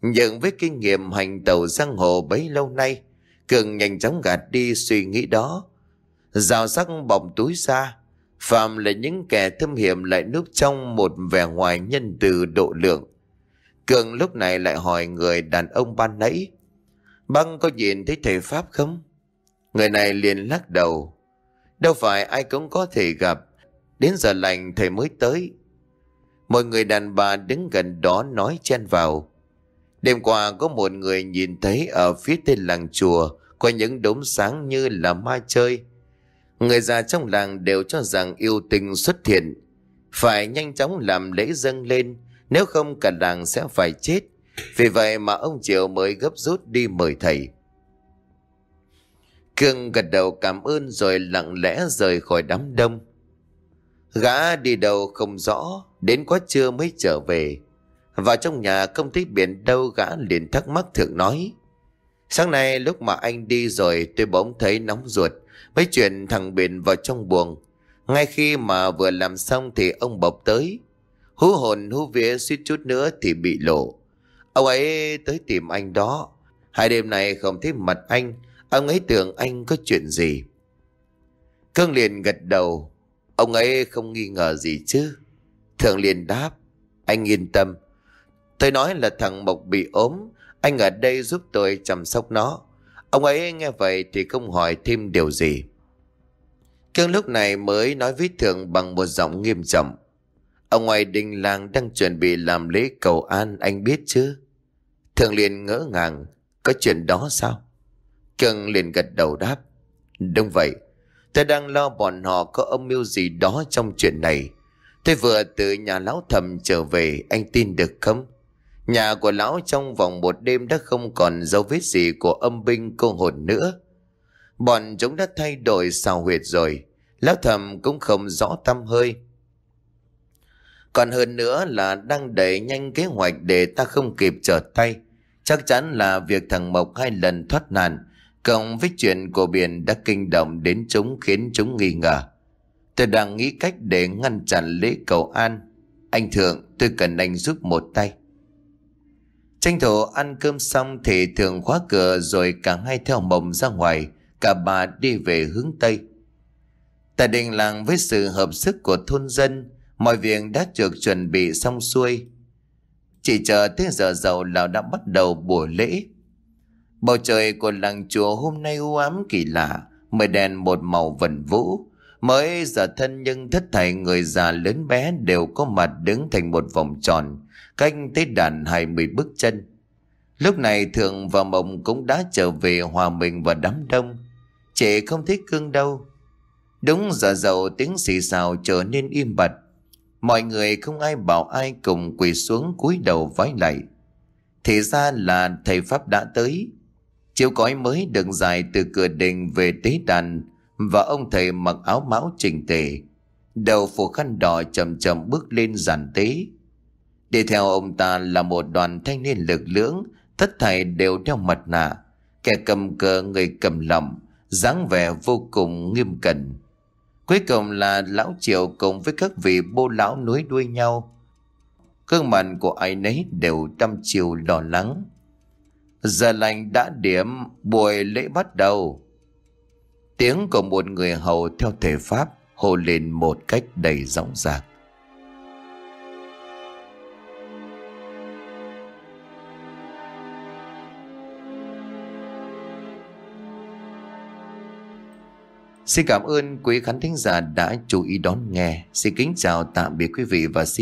Nhưng với kinh nghiệm hành tàu giang hồ bấy lâu nay, Cường nhanh chóng gạt đi suy nghĩ đó. Rào sắc bọc túi ra, Phạm là những kẻ thâm hiểm lại núp trong một vẻ ngoài nhân từ độ lượng. Cường lúc này lại hỏi người đàn ông ban nãy, Băng có nhìn thấy thầy Pháp không? Người này liền lắc đầu, Đâu phải ai cũng có thể gặp Đến giờ lành thầy mới tới Một người đàn bà đứng gần đó nói chen vào Đêm qua có một người nhìn thấy ở phía tên làng chùa Có những đốm sáng như là ma chơi Người già trong làng đều cho rằng yêu tình xuất hiện Phải nhanh chóng làm lễ dâng lên Nếu không cả làng sẽ phải chết Vì vậy mà ông Triệu mới gấp rút đi mời thầy Cương gật đầu cảm ơn rồi lặng lẽ rời khỏi đám đông. Gã đi đâu không rõ, đến quá trưa mới trở về. Vào trong nhà không thấy biển đâu gã liền thắc mắc thượng nói. Sáng nay lúc mà anh đi rồi tôi bỗng thấy nóng ruột, mới chuyển thằng biển vào trong buồng. Ngay khi mà vừa làm xong thì ông bọc tới. Hú hồn hú vía suýt chút nữa thì bị lộ. Ông ấy tới tìm anh đó. Hai đêm nay không thấy mặt anh, Ông ấy tưởng anh có chuyện gì Cương liền gật đầu Ông ấy không nghi ngờ gì chứ Thượng liền đáp Anh yên tâm Tôi nói là thằng Mộc bị ốm Anh ở đây giúp tôi chăm sóc nó Ông ấy nghe vậy thì không hỏi thêm điều gì Cương lúc này mới nói với Thượng bằng một giọng nghiêm trọng Ông ngoài đình làng đang chuẩn bị làm lễ cầu an anh biết chứ Thượng liền ngỡ ngàng Có chuyện đó sao Cường liền gật đầu đáp. Đúng vậy, tôi đang lo bọn họ có âm mưu gì đó trong chuyện này. Tôi vừa từ nhà lão thầm trở về, anh tin được không? Nhà của lão trong vòng một đêm đã không còn dấu vết gì của âm binh cô hồn nữa. Bọn chúng đã thay đổi xào huyệt rồi, lão thầm cũng không rõ tâm hơi. Còn hơn nữa là đang đẩy nhanh kế hoạch để ta không kịp trở tay. Chắc chắn là việc thằng Mộc hai lần thoát nạn Cộng với chuyện của biển đã kinh động đến chúng khiến chúng nghi ngờ. Tôi đang nghĩ cách để ngăn chặn lễ cầu an. Anh Thượng, tôi cần anh giúp một tay. Tranh thủ ăn cơm xong thì Thượng khóa cửa rồi cả hai theo mộng ra ngoài, cả bà đi về hướng Tây. Tại đình làng với sự hợp sức của thôn dân, mọi việc đã được chuẩn bị xong xuôi. Chỉ chờ tới giờ giàu là đã bắt đầu buổi lễ. Bầu trời của làng chùa hôm nay u ám kỳ lạ, mây đèn một màu vần vũ. Mới giờ thân nhân thất thầy người già lớn bé đều có mặt đứng thành một vòng tròn, cách tới đàn hai mươi bước chân. Lúc này Thượng và Mộng cũng đã trở về hòa mình và đám đông. Chị không thích cương đâu. Đúng giờ dầu tiếng xì xào trở nên im bặt. Mọi người không ai bảo ai cùng quỳ xuống cúi đầu vái lạy. Thì ra là thầy Pháp đã tới. Chiếu cõi mới đường dài từ cửa đình về tế đàn Và ông thầy mặc áo máu chỉnh tề Đầu phủ khăn đỏ chậm chậm bước lên giàn tế Đi theo ông ta là một đoàn thanh niên lực lưỡng Thất thầy đều đeo mặt nạ Kẻ cầm cờ người cầm lòng dáng vẻ vô cùng nghiêm cẩn Cuối cùng là lão triều cùng với các vị bô lão nối đuôi nhau Cương mặt của ai nấy đều đăm chiều lo lắng Giờ lành đã điểm, buổi lễ bắt đầu. Tiếng của một người hầu theo thể pháp hô lên một cách đầy rõng rạc. Xin cảm ơn quý khán thính giả đã chú ý đón nghe. Xin kính chào tạm biệt quý vị và xin